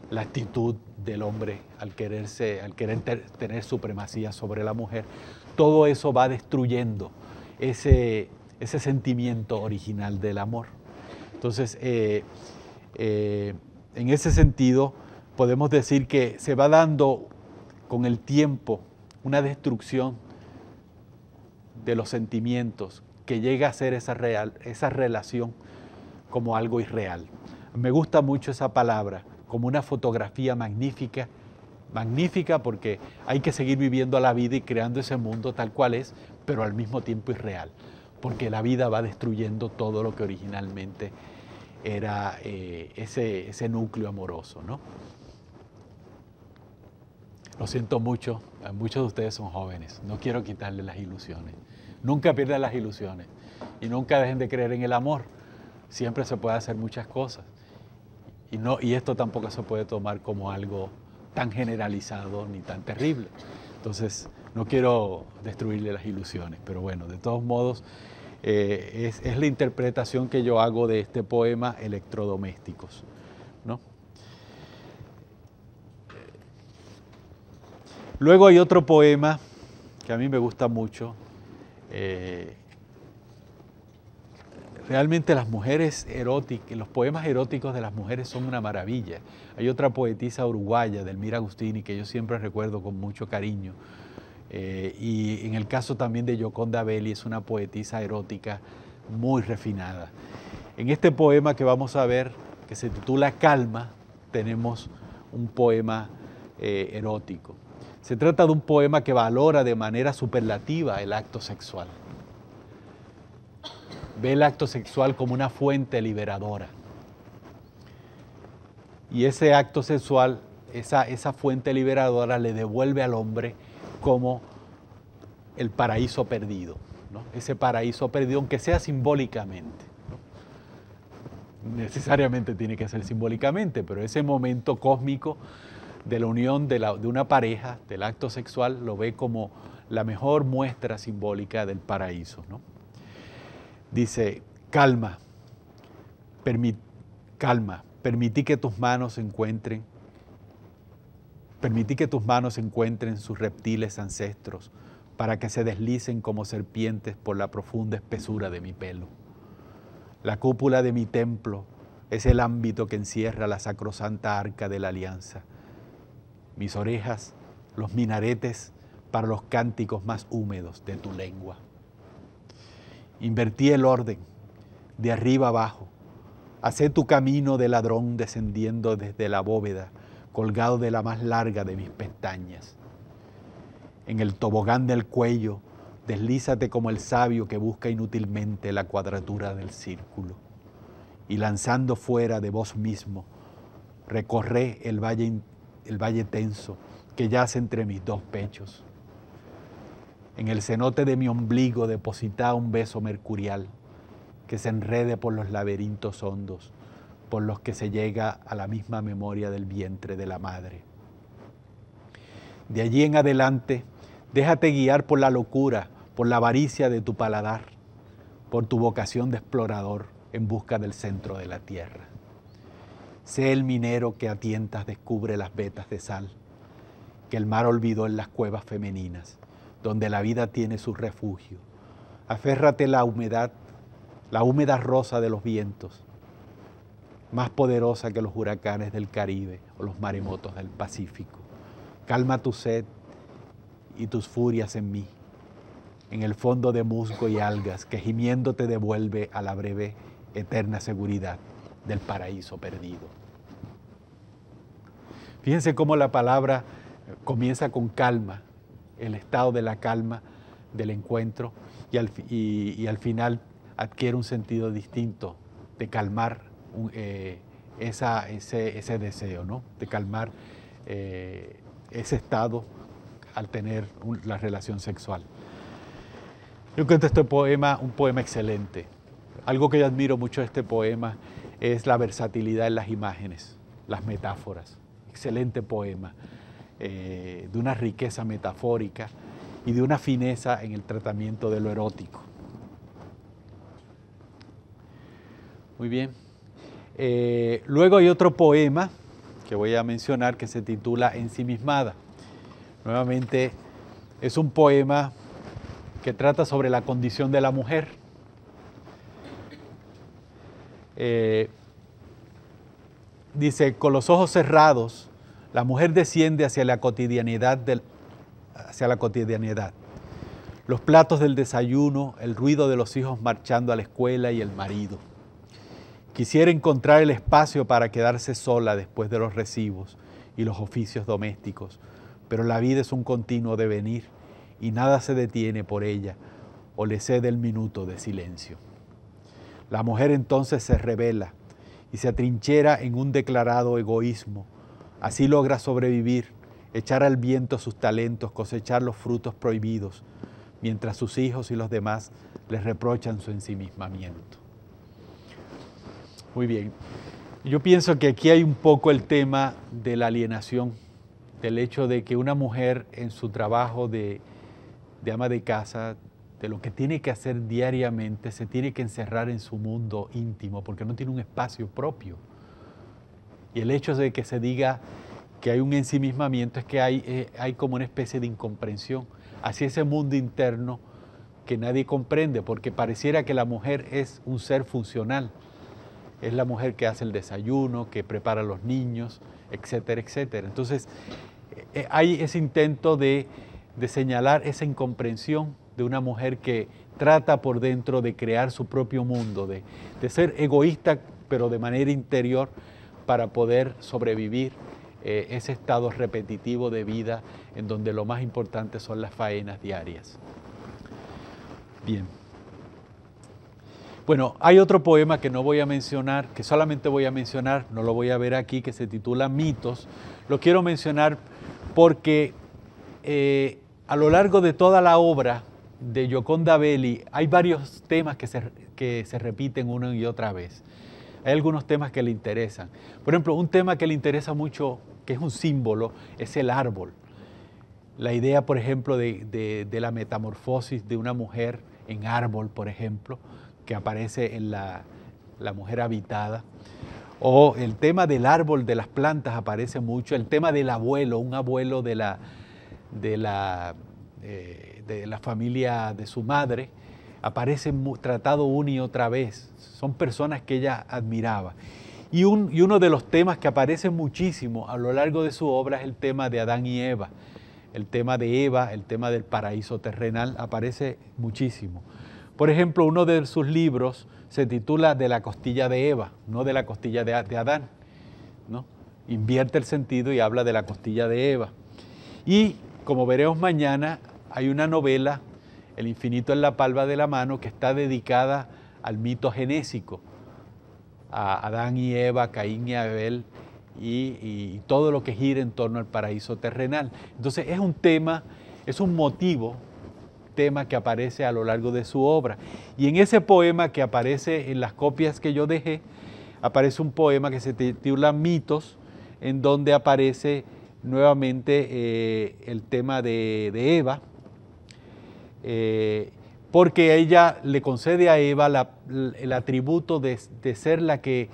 la actitud del hombre al, quererse, al querer tener supremacía sobre la mujer, todo eso va destruyendo ese, ese sentimiento original del amor. Entonces, eh, eh, en ese sentido, podemos decir que se va dando con el tiempo una destrucción de los sentimientos que llega a ser esa, real, esa relación como algo irreal. Me gusta mucho esa palabra, como una fotografía magnífica magnífica porque hay que seguir viviendo la vida y creando ese mundo tal cual es, pero al mismo tiempo irreal, porque la vida va destruyendo todo lo que originalmente era eh, ese, ese, núcleo amoroso, ¿no? Lo siento mucho, eh, muchos de ustedes son jóvenes, no quiero quitarles las ilusiones. Nunca pierdan las ilusiones y nunca dejen de creer en el amor. Siempre se puede hacer muchas cosas. Y, no, y esto tampoco se puede tomar como algo tan generalizado ni tan terrible. Entonces, no quiero destruirle las ilusiones, pero bueno, de todos modos, eh, es, la interpretación que yo hago de este poema Electrodomésticos. ¿no? Luego hay otro poema que a mí me gusta mucho, eh, Realmente las mujeres eróticas, los poemas eróticos de las mujeres son una maravilla. Hay otra poetisa uruguaya, Delmira Agustini, que yo siempre recuerdo con mucho cariño. Eh, y en el caso también de Gioconda Belli, es una poetisa erótica muy refinada. En este poema que vamos a ver, que se titula Calma, tenemos un poema eh, erótico. Se trata de un poema que valora de manera superlativa el acto sexual ve el acto sexual como una fuente liberadora. Y ese acto sexual, esa, esa fuente liberadora le devuelve al hombre como el paraíso perdido, ¿no? ese paraíso perdido, aunque sea simbólicamente. Necesariamente tiene que ser simbólicamente, pero ese momento cósmico de la unión de, la, de una pareja, del acto sexual, lo ve como la mejor muestra simbólica del paraíso. ¿no? Dice, calma, calma, permití que tus manos encuentren, permití que tus manos encuentren sus reptiles ancestros para que se deslicen como serpientes por la profunda espesura de mi pelo. La cúpula de mi templo es el ámbito que encierra la sacrosanta arca de la alianza. Mis orejas, los minaretes para los cánticos más húmedos de tu lengua. Invertí el orden, de arriba abajo. Hacé tu camino de ladrón descendiendo desde la bóveda, colgado de la más larga de mis pestañas. En el tobogán del cuello, deslízate como el sabio que busca inútilmente la cuadratura del círculo. Y lanzando fuera de vos mismo, recorré el valle, el valle tenso que yace entre mis dos pechos. En el cenote de mi ombligo deposita un beso mercurial que se enrede por los laberintos hondos por los que se llega a la misma memoria del vientre de la madre. De allí en adelante, déjate guiar por la locura, por la avaricia de tu paladar, por tu vocación de explorador en busca del centro de la tierra. Sé el minero que a tientas descubre las vetas de sal, que el mar olvidó en las cuevas femeninas, donde la vida tiene su refugio. Aférrate la humedad, la húmeda rosa de los vientos, más poderosa que los huracanes del Caribe o los maremotos del Pacífico. Calma tu sed y tus furias en mí, en el fondo de musgo y algas que gimiendo te devuelve a la breve eterna seguridad del paraíso perdido. Fíjense cómo la palabra comienza con calma, el estado de la calma, del encuentro, y al, final adquiere un sentido distinto de calmar eh, ese, deseo, de calmar eh, ese estado al tener la relación sexual. Yo cuento este poema un poema excelente. Algo que yo admiro mucho de este poema es la versatilidad en las imágenes, las metáforas. Excelente poema. Eh, de una riqueza metafórica y de una fineza en el tratamiento de lo erótico. Muy bien. Eh, luego hay otro poema que voy a mencionar que se titula Ensimismada. Nuevamente es un poema que trata sobre la condición de la mujer. Eh, dice, con los ojos cerrados, la mujer desciende hacia la cotidianidad hacia la cotidianidad. Los platos del desayuno, el ruido de los hijos marchando a la escuela y el marido. Quisiera encontrar el espacio para quedarse sola después de los recibos y los oficios domésticos, pero la vida es un continuo devenir y nada se detiene por ella o le cede el minuto de silencio. La mujer entonces se revela y se atrinchera en un declarado egoísmo Así logra sobrevivir, echar al viento sus talentos, cosechar los frutos prohibidos, mientras sus hijos y los demás les reprochan su ensimismamiento. Muy bien, yo pienso que aquí hay un poco el tema de la alienación, del hecho de que una mujer en su trabajo de, de ama de casa, de lo que tiene que hacer diariamente, se tiene que encerrar en su mundo íntimo porque no tiene un espacio propio y el hecho de que se diga que hay un ensimismamiento es que hay, eh, hay como una especie de incomprensión hacia ese mundo interno que nadie comprende, porque pareciera que la mujer es un ser funcional. Es la mujer que hace el desayuno, que prepara a los niños, etcétera, etcétera. Entonces, eh, hay ese intento de, señalar esa incomprensión de una mujer que trata por dentro de crear su propio mundo, de, de ser egoísta, pero de manera interior, para poder sobrevivir eh, ese estado repetitivo de vida en donde lo más importante son las faenas diarias. Bien. Bueno, hay otro poema que no voy a mencionar, que solamente voy a mencionar, no lo voy a ver aquí, que se titula Mitos. Lo quiero mencionar porque eh, a lo largo de toda la obra de Gioconda Belli hay varios temas que se repiten una y otra vez. Hay algunos temas que le interesan. Por ejemplo, un tema que le interesa mucho, que es un símbolo, es el árbol. La idea, por ejemplo, de, la metamorfosis de una mujer en árbol, por ejemplo, que aparece en la, mujer habitada. O el tema del árbol, de las plantas, aparece mucho. El tema del abuelo, un abuelo de la, de la, eh, de la familia de su madre, aparece tratado una y otra vez. Son personas que ella admiraba. Y, y, uno de los temas que aparece muchísimo a lo largo de su obra es el tema de Adán y Eva. El tema de Eva, el tema del paraíso terrenal, aparece muchísimo. Por ejemplo, uno de sus libros se titula De la costilla de Eva, no de la costilla de, de Adán. ¿no? Invierte el sentido y habla de la costilla de Eva. Y como veremos mañana, hay una novela el infinito en la palma de la mano, que está dedicada al mito genésico, a Adán y Eva, Caín y Abel y, todo lo que gira en torno al paraíso terrenal. Entonces es un tema, es un motivo tema que aparece a lo largo de su obra. Y en ese poema que aparece en las copias que yo dejé, aparece un poema que se titula Mitos, en donde aparece nuevamente eh, el tema de Eva, eh, porque ella le concede a Eva el atributo de, ser la que,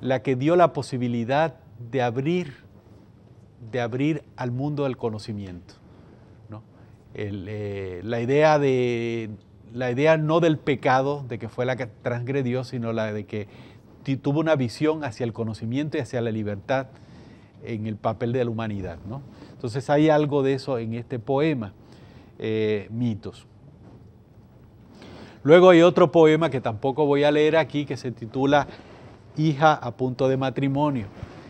la que dio la posibilidad de abrir, de abrir al mundo del conocimiento. ¿no? Eh, la, idea de, la idea no del pecado, de que fue la que transgredió, sino la de que tuvo una visión hacia el conocimiento y hacia la libertad en el papel de la humanidad. ¿no? Entonces hay algo de eso en este poema. Eh, mitos. Luego hay otro poema que tampoco voy a leer aquí que se titula Hija a punto de matrimonio.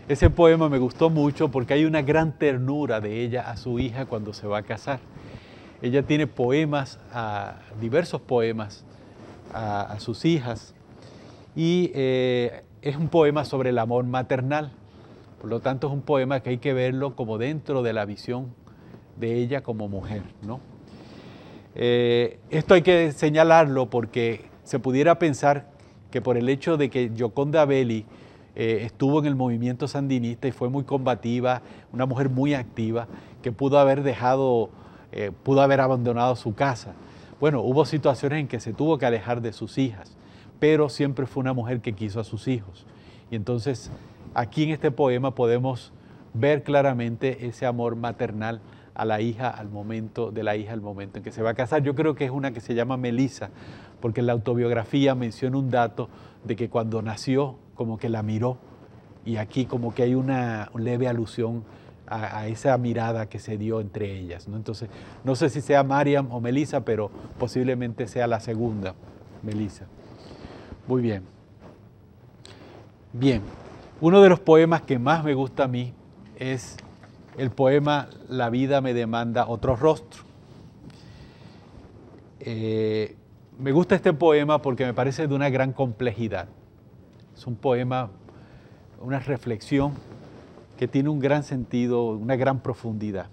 Ese poema me gustó mucho porque hay una gran ternura de ella a su hija cuando se va a casar. Ella tiene poemas, a, diversos poemas a, sus hijas y eh, es un poema sobre el amor maternal. Por lo tanto, es un poema que hay que verlo como dentro de la visión de ella como mujer, ¿no? Eh, esto hay que señalarlo porque se pudiera pensar que por el hecho de que Gioconda Belli eh, estuvo en el movimiento sandinista y fue muy combativa, una mujer muy activa, que pudo haber dejado, eh, pudo haber abandonado su casa. Bueno, hubo situaciones en que se tuvo que alejar de sus hijas, pero siempre fue una mujer que quiso a sus hijos. Y entonces aquí en este poema podemos ver claramente ese amor maternal a la hija al momento de la hija al momento en que se va a casar. Yo creo que es una que se llama Melissa, porque en la autobiografía menciona un dato de que cuando nació como que la miró y aquí como que hay una leve alusión a, esa mirada que se dio entre ellas. ¿no? Entonces, no sé si sea Mariam o Melissa, pero posiblemente sea la segunda, Melissa. Muy bien. Bien, uno de los poemas que más me gusta a mí es el poema La vida me demanda otro rostro. Eh, me gusta este poema porque me parece de una gran complejidad. Es un poema, una reflexión que tiene un gran sentido, una gran profundidad.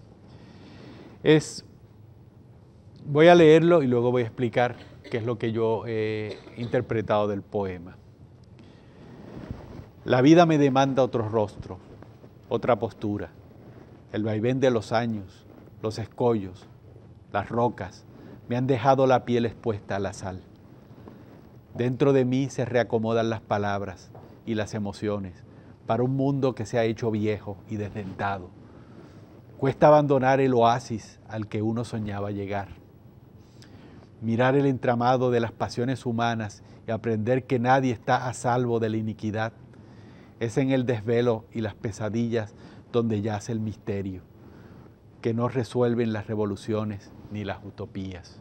Es, voy a leerlo y luego voy a explicar qué es lo que yo he interpretado del poema. La vida me demanda otro rostro, otra postura el vaivén de los años, los escollos, las rocas, me han dejado la piel expuesta a la sal. Dentro de mí se reacomodan las palabras y las emociones para un mundo que se ha hecho viejo y desdentado. Cuesta abandonar el oasis al que uno soñaba llegar. Mirar el entramado de las pasiones humanas y aprender que nadie está a salvo de la iniquidad. Es en el desvelo y las pesadillas donde yace el misterio, que no resuelven las revoluciones ni las utopías.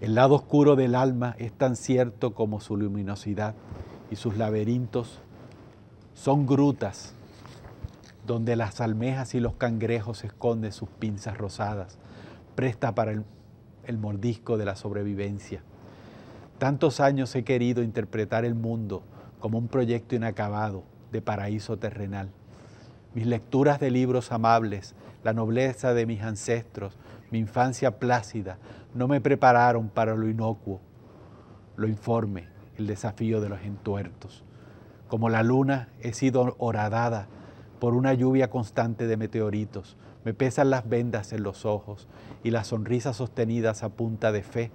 El lado oscuro del alma es tan cierto como su luminosidad y sus laberintos son grutas donde las almejas y los cangrejos esconden sus pinzas rosadas, presta para el, el mordisco de la sobrevivencia. Tantos años he querido interpretar el mundo como un proyecto inacabado, de paraíso terrenal. Mis lecturas de libros amables, la nobleza de mis ancestros, mi infancia plácida, no me prepararon para lo inocuo, lo informe, el desafío de los entuertos. Como la luna he sido horadada por una lluvia constante de meteoritos, me pesan las vendas en los ojos y las sonrisas sostenidas a punta de fe,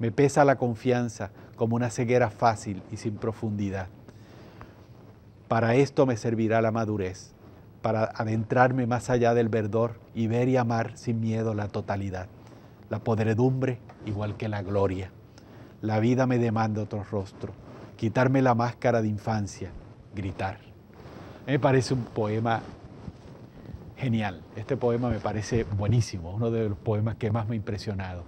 me pesa la confianza como una ceguera fácil y sin profundidad. Para esto me servirá la madurez, para adentrarme más allá del verdor y ver y amar sin miedo la totalidad, la podredumbre igual que la gloria. La vida me demanda otro rostro, quitarme la máscara de infancia, gritar. Me parece un poema genial. Este poema me parece buenísimo, uno de los poemas que más me ha impresionado.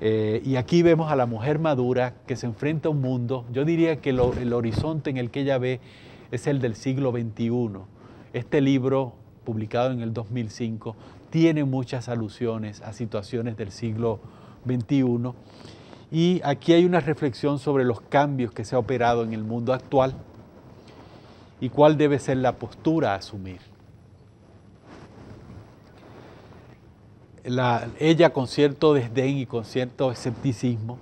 Eh, y aquí vemos a la mujer madura que se enfrenta a un mundo, yo diría que el horizonte en el que ella ve es el del siglo XXI. Este libro, publicado en el 2005, tiene muchas alusiones a situaciones del siglo XXI. Y aquí hay una reflexión sobre los cambios que se ha operado en el mundo actual y cuál debe ser la postura a asumir. ella con cierto desdén y con cierto escepticismo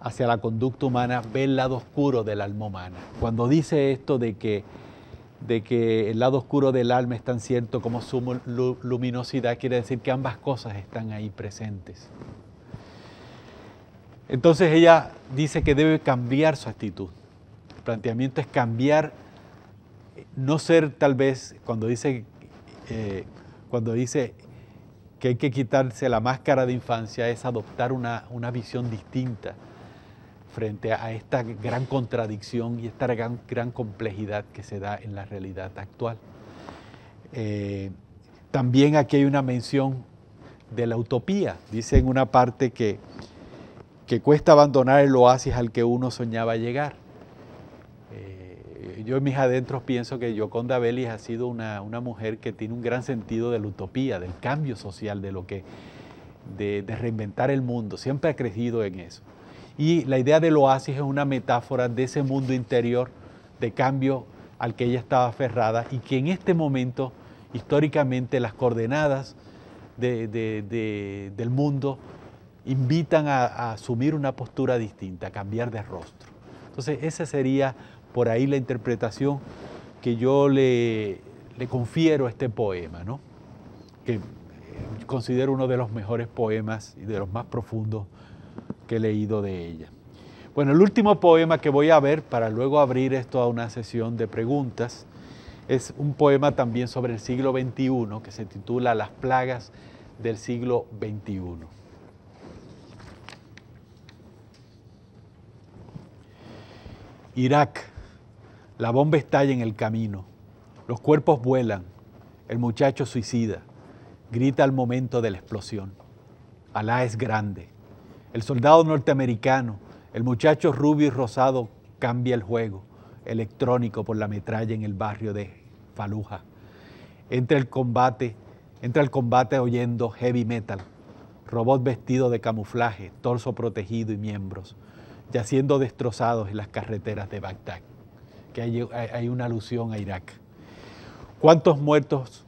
hacia la conducta humana, ve el lado oscuro del alma humana. Cuando dice esto de que, de que el lado oscuro del alma es tan cierto como su luminosidad, quiere decir que ambas cosas están ahí presentes. Entonces ella dice que debe cambiar su actitud. El planteamiento es cambiar, no ser tal vez, cuando dice, eh, cuando dice que hay que quitarse la máscara de infancia, es adoptar una, una visión distinta frente a esta gran contradicción y esta gran, complejidad que se da en la realidad actual. Eh, también aquí hay una mención de la utopía. Dice en una parte que, que cuesta abandonar el oasis al que uno soñaba llegar. Eh, yo en mis adentros pienso que Yoconda Bellis ha sido una, mujer que tiene un gran sentido de la utopía, del cambio social, de lo que de reinventar el mundo. Siempre ha crecido en eso. Y la idea del oasis es una metáfora de ese mundo interior de cambio al que ella estaba aferrada y que en este momento, históricamente, las coordenadas del mundo invitan a, asumir una postura distinta, a cambiar de rostro. Entonces, esa sería por ahí la interpretación que yo le, confiero a este poema, que eh, considero uno de los mejores poemas y de los más profundos que he leído de ella. Bueno, el último poema que voy a ver para luego abrir esto a una sesión de preguntas es un poema también sobre el siglo XXI que se titula Las plagas del siglo XXI. Irak, la bomba estalla en el camino, los cuerpos vuelan, el muchacho suicida, grita al momento de la explosión. Alá es grande. El soldado norteamericano, el muchacho rubio y rosado cambia el juego electrónico por la metralla en el barrio de Faluja. Entra el combate, entra el combate oyendo heavy metal, robot vestido de camuflaje, torso protegido y miembros, yaciendo destrozados en las carreteras de Bagdad. Que hay una alusión a Irak. ¿Cuántos muertos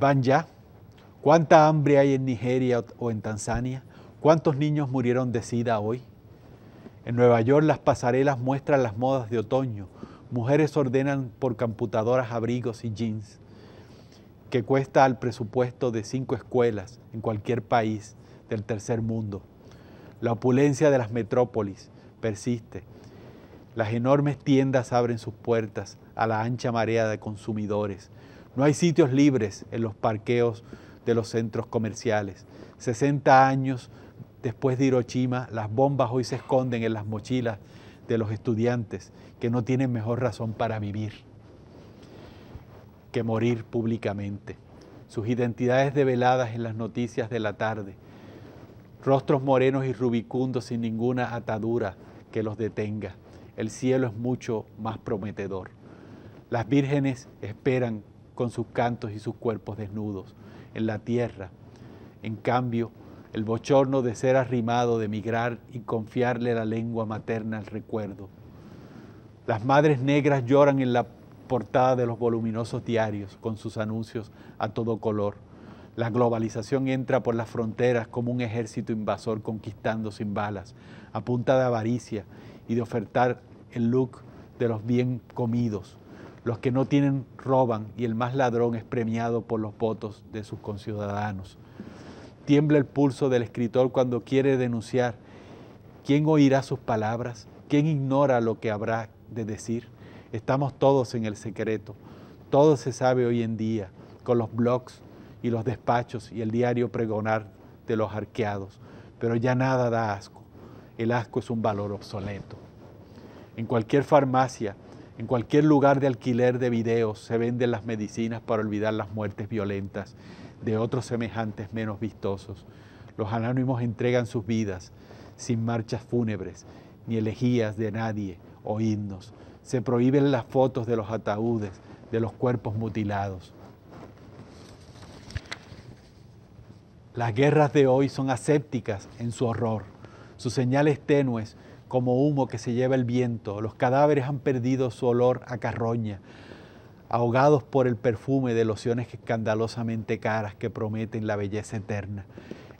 van ya? ¿Cuánta hambre hay en Nigeria o en Tanzania? ¿Cuántos niños murieron de sida hoy? En Nueva York las pasarelas muestran las modas de otoño. Mujeres ordenan por computadoras abrigos y jeans, que cuesta al presupuesto de cinco escuelas en cualquier país del tercer mundo. La opulencia de las metrópolis persiste. Las enormes tiendas abren sus puertas a la ancha marea de consumidores. No hay sitios libres en los parqueos de los centros comerciales. 60 años después de Hiroshima, las bombas hoy se esconden en las mochilas de los estudiantes que no tienen mejor razón para vivir que morir públicamente. Sus identidades develadas en las noticias de la tarde, rostros morenos y rubicundos sin ninguna atadura que los detenga. El cielo es mucho más prometedor. Las vírgenes esperan con sus cantos y sus cuerpos desnudos en la tierra. En cambio, el bochorno de ser arrimado, de migrar y confiarle la lengua materna al recuerdo. Las madres negras lloran en la portada de los voluminosos diarios con sus anuncios a todo color. La globalización entra por las fronteras como un ejército invasor conquistando sin balas, a punta de avaricia y de ofertar el look de los bien comidos. Los que no tienen roban y el más ladrón es premiado por los votos de sus conciudadanos tiembla el pulso del escritor cuando quiere denunciar. ¿Quién oirá sus palabras? ¿Quién ignora lo que habrá de decir? Estamos todos en el secreto. Todo se sabe hoy en día con los blogs y los despachos y el diario pregonar de los arqueados. Pero ya nada da asco. El asco es un valor obsoleto. En cualquier farmacia, en cualquier lugar de alquiler de videos se venden las medicinas para olvidar las muertes violentas de otros semejantes menos vistosos. Los anónimos entregan sus vidas sin marchas fúnebres, ni elegías de nadie o himnos. Se prohíben las fotos de los ataúdes, de los cuerpos mutilados. Las guerras de hoy son asépticas en su horror, sus señales tenues como humo que se lleva el viento. Los cadáveres han perdido su olor a carroña, ahogados por el perfume de lociones escandalosamente caras que prometen la belleza eterna,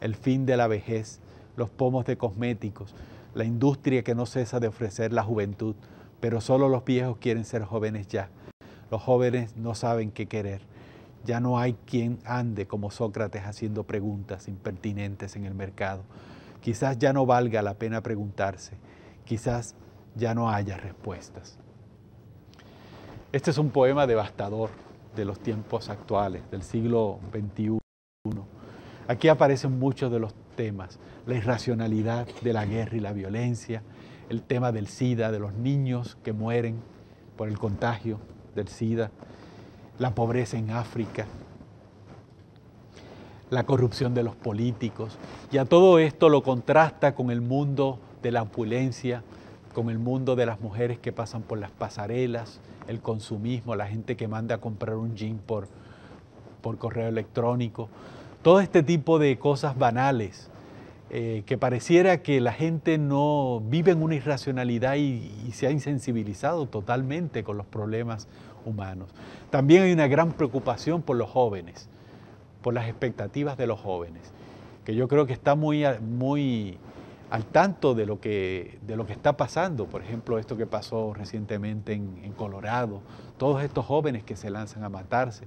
el fin de la vejez, los pomos de cosméticos, la industria que no cesa de ofrecer la juventud, pero solo los viejos quieren ser jóvenes ya. Los jóvenes no saben qué querer. Ya no hay quien ande como Sócrates haciendo preguntas impertinentes en el mercado. Quizás ya no valga la pena preguntarse. Quizás ya no haya respuestas. Este es un poema devastador de los tiempos actuales, del siglo XXI. Aquí aparecen muchos de los temas, la irracionalidad de la guerra y la violencia, el tema del SIDA, de los niños que mueren por el contagio del SIDA, la pobreza en África, la corrupción de los políticos. Y a todo esto lo contrasta con el mundo de la opulencia, con el mundo de las mujeres que pasan por las pasarelas, el consumismo, la gente que manda a comprar un jean por, por correo electrónico, todo este tipo de cosas banales, eh, que pareciera que la gente no vive en una irracionalidad y, se ha insensibilizado totalmente con los problemas humanos. También hay una gran preocupación por los jóvenes, por las expectativas de los jóvenes, que yo creo que está muy, muy al tanto de lo, que, de lo que está pasando. Por ejemplo, esto que pasó recientemente en, Colorado, todos estos jóvenes que se lanzan a matarse,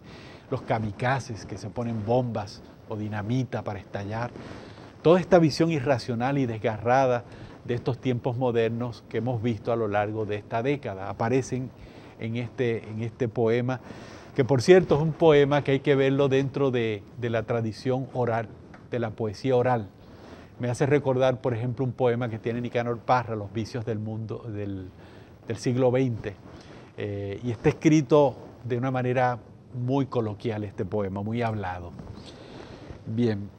los kamikazes que se ponen bombas o dinamita para estallar. Toda esta visión irracional y desgarrada de estos tiempos modernos que hemos visto a lo largo de esta década aparecen en este, en este poema, que por cierto es un poema que hay que verlo dentro de, de la tradición oral, de la poesía oral me hace recordar, por ejemplo, un poema que tiene Nicanor Parra, Los vicios del mundo del, siglo XX. Eh, y está escrito de una manera muy coloquial este poema, muy hablado. Bien,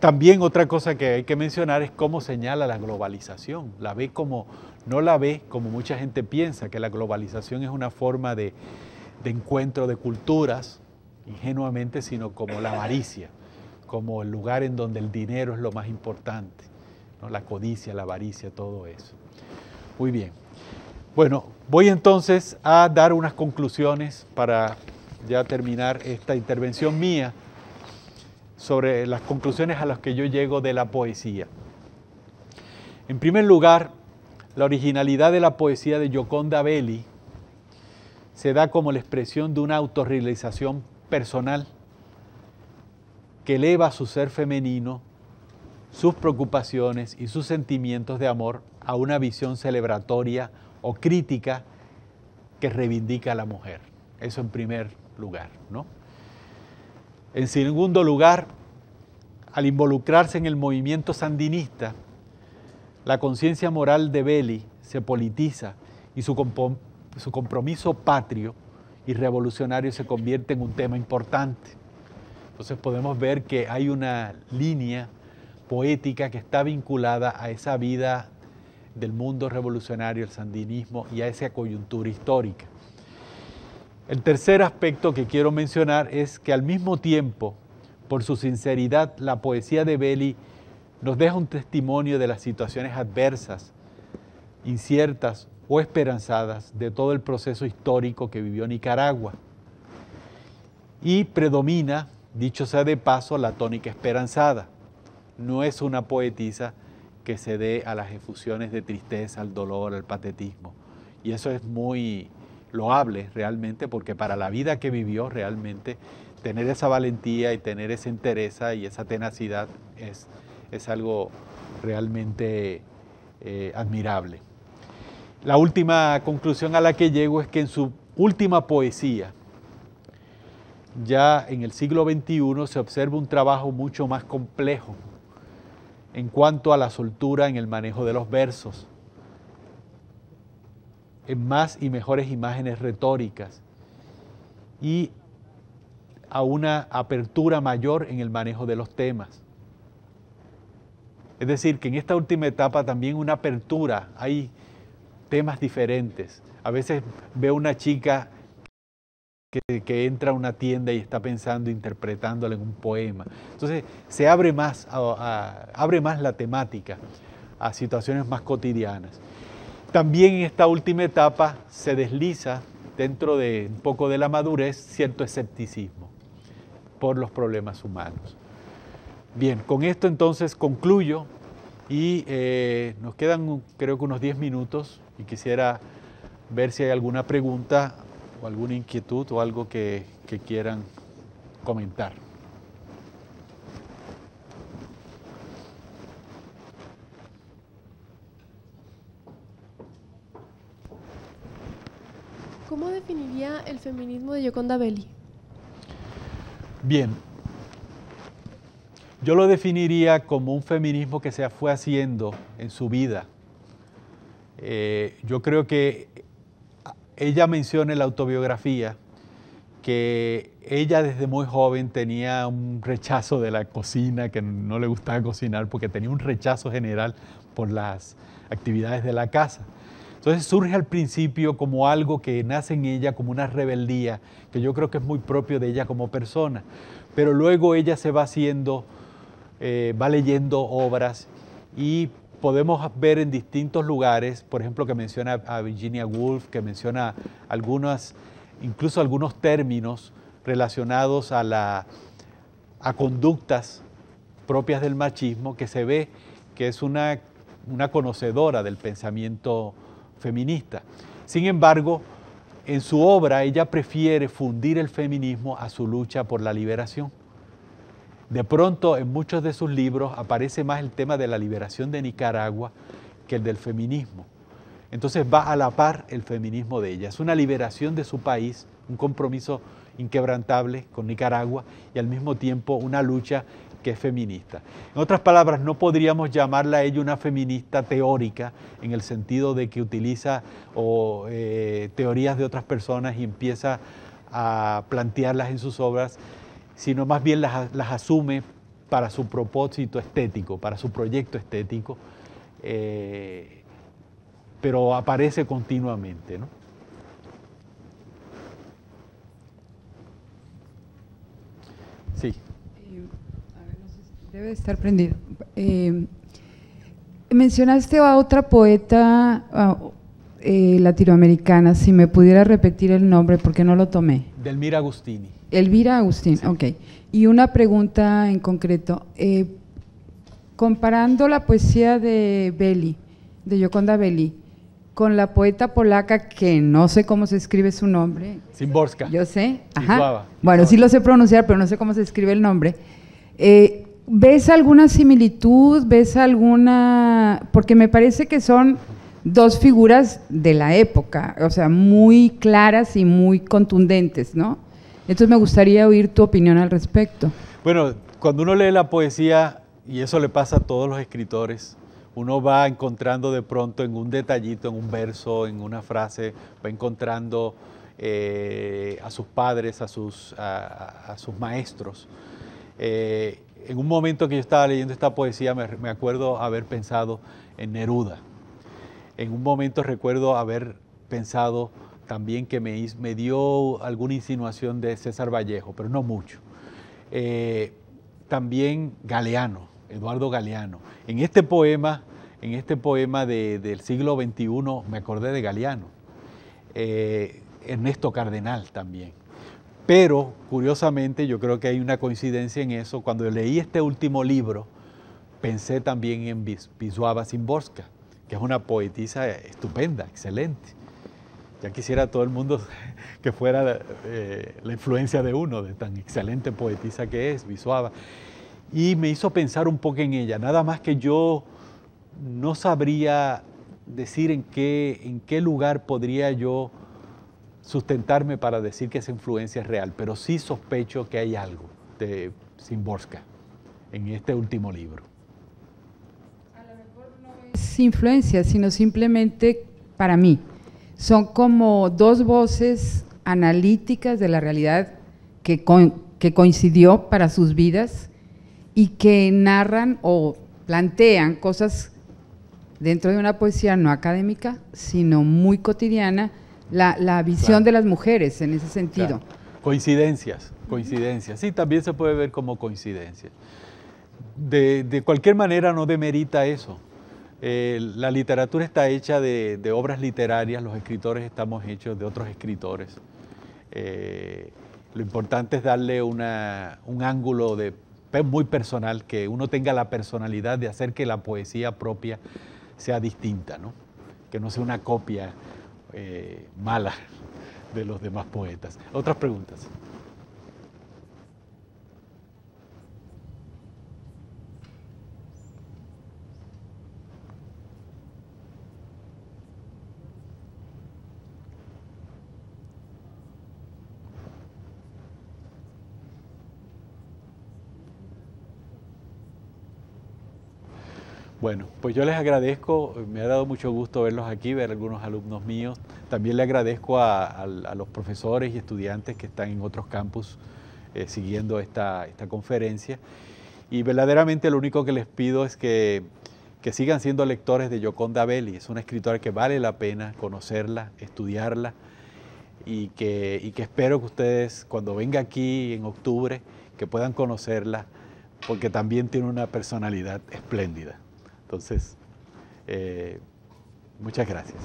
también otra cosa que hay que mencionar es cómo señala la globalización. La ve como, no la ve como mucha gente piensa, que la globalización es una forma de encuentro de culturas, ingenuamente, sino como la avaricia como el lugar en donde el dinero es lo más importante, la codicia, la avaricia, todo eso. Muy bien. Bueno, voy entonces a dar unas conclusiones para ya terminar esta intervención mía sobre las conclusiones a las que yo llego de la poesía. En primer lugar, la originalidad de la poesía de Gioconda Belli se da como la expresión de una autorrealización personal que eleva su ser femenino, sus preocupaciones y sus sentimientos de amor a una visión celebratoria o crítica que reivindica a la mujer. Eso en primer lugar, ¿no? En segundo lugar, al involucrarse en el movimiento sandinista, la conciencia moral de Belli se politiza y su, compromiso patrio y revolucionario se convierte en un tema importante. Entonces podemos ver que hay una línea poética que está vinculada a esa vida del mundo revolucionario, el sandinismo y a esa coyuntura histórica. El tercer aspecto que quiero mencionar es que al mismo tiempo, por su sinceridad, la poesía de Belli nos deja un testimonio de las situaciones adversas, inciertas o esperanzadas de todo el proceso histórico que vivió Nicaragua. Y predomina Dicho sea de paso, la tónica esperanzada no es una poetisa que se dé a las efusiones de tristeza, al dolor, al patetismo. Y eso es muy loable realmente, porque para la vida que vivió realmente, tener esa valentía y tener esa entereza y esa tenacidad es, es algo realmente eh, admirable. La última conclusión a la que llego es que en su última poesía, ya en el siglo XXI se observa un trabajo mucho más complejo en cuanto a la soltura en el manejo de los versos, en más y mejores imágenes retóricas y a una apertura mayor en el manejo de los temas. Es decir, que en esta última etapa también una apertura, hay temas diferentes. A veces veo una chica que, entra a una tienda y está pensando, interpretándolo en un poema. Entonces se abre más, abre más la temática a situaciones más cotidianas. También en esta última etapa se desliza dentro de un poco de la madurez cierto escepticismo por los problemas humanos. Bien, con esto entonces concluyo y eh, nos quedan creo que unos 10 minutos y quisiera ver si hay alguna pregunta o alguna inquietud o algo que, quieran comentar. ¿Cómo definiría el feminismo de Yoconda Belli? Bien, yo lo definiría como un feminismo que se fue haciendo en su vida. Eh, yo creo que ella menciona en la autobiografía que ella desde muy joven tenía un rechazo de la cocina, que no le gustaba cocinar porque tenía un rechazo general por las actividades de la casa. Entonces surge al principio como algo que nace en ella, como una rebeldía, que yo creo que es muy propio de ella como persona. Pero luego ella se va haciendo, eh, va leyendo obras y podemos ver en distintos lugares, por ejemplo, que menciona a Virginia Woolf, que menciona algunas, incluso algunos términos relacionados a, conductas propias del machismo, que se ve que es una conocedora del pensamiento feminista. Sin embargo, en su obra ella prefiere fundir el feminismo a su lucha por la liberación. De pronto en muchos de sus libros aparece más el tema de la liberación de Nicaragua que el del feminismo. Entonces va a la par el feminismo de ella. Es una liberación de su país, un compromiso inquebrantable con Nicaragua y al mismo tiempo una lucha que es feminista. En otras palabras, no podríamos llamarla a ella una feminista teórica en el sentido de que utiliza eh, teorías de otras personas y empieza a plantearlas en sus obras, sino más bien las, asume para su propósito estético, para su proyecto estético, eh, pero aparece continuamente. ¿no? Sí. Debe estar prendido. Eh, mencionaste a otra poeta eh, latinoamericana, si me pudiera repetir el nombre, porque no lo tomé. Delmira Agustini. Elvira Agustín, ok. Y una pregunta en concreto. Eh, comparando la poesía de Beli, de Yoconda Beli, con la poeta polaca que no sé cómo se escribe su nombre. Simborska. Yo sé. Ajá. Bueno, sí lo sé pronunciar, pero no sé cómo se escribe el nombre. Eh, ¿Ves alguna similitud? ¿Ves alguna...? Porque me parece que son dos figuras de la época, o sea, muy claras y muy contundentes, ¿no? Entonces me gustaría oír tu opinión al respecto. Bueno, cuando uno lee la poesía, y eso le pasa a todos los escritores, uno va encontrando de pronto en un detallito, en un verso, en una frase, va encontrando eh, a sus padres, a sus, maestros. Eh, en un momento que yo estaba leyendo esta poesía, me, acuerdo haber pensado en Neruda. En un momento recuerdo haber pensado también que me, dio alguna insinuación de César Vallejo, pero no mucho. Eh, también Galeano, Eduardo Galeano. En este poema, en este poema del siglo XXI me acordé de Galeano, eh, Ernesto Cardenal también. Pero curiosamente yo creo que hay una coincidencia en eso. Cuando leí este último libro, pensé también en Visuava Zimborska, que es una poetisa estupenda, excelente. Ya quisiera todo el mundo que fuera eh, la influencia de uno, de tan excelente poetisa que es, Visuava. Y me hizo pensar un poco en ella, nada más que yo no sabría decir en qué, en qué lugar podría yo sustentarme para decir que esa influencia es real, pero sí sospecho que hay algo de Simborska en este último libro. A lo mejor no es influencia, sino simplemente para mí, son como dos voces analíticas de la realidad que, coincidió para sus vidas y que narran o plantean cosas dentro de una poesía no académica, sino muy cotidiana, la, visión de las mujeres en ese sentido. Coincidencias, coincidencias. Sí, también se puede ver como coincidencias. De, de, cualquier manera no demerita eso. Eh, la literatura está hecha de, obras literarias, los escritores estamos hechos de otros escritores. Eh, lo importante es darle un ángulo de, muy personal, que uno tenga la personalidad de hacer que la poesía propia sea distinta, ¿no? que no sea una copia eh, mala de los demás poetas. Otras preguntas. Bueno, pues yo les agradezco, me ha dado mucho gusto verlos aquí, ver algunos alumnos míos. También le agradezco a, los profesores y estudiantes que están en otros campus eh, siguiendo esta, conferencia. Y verdaderamente lo único que les pido es que, sigan siendo lectores de Yoconda Belli. Es una escritora que vale la pena conocerla, estudiarla y que, y que espero que ustedes cuando venga aquí en octubre que puedan conocerla porque también tiene una personalidad espléndida. Entonces, eh, muchas gracias.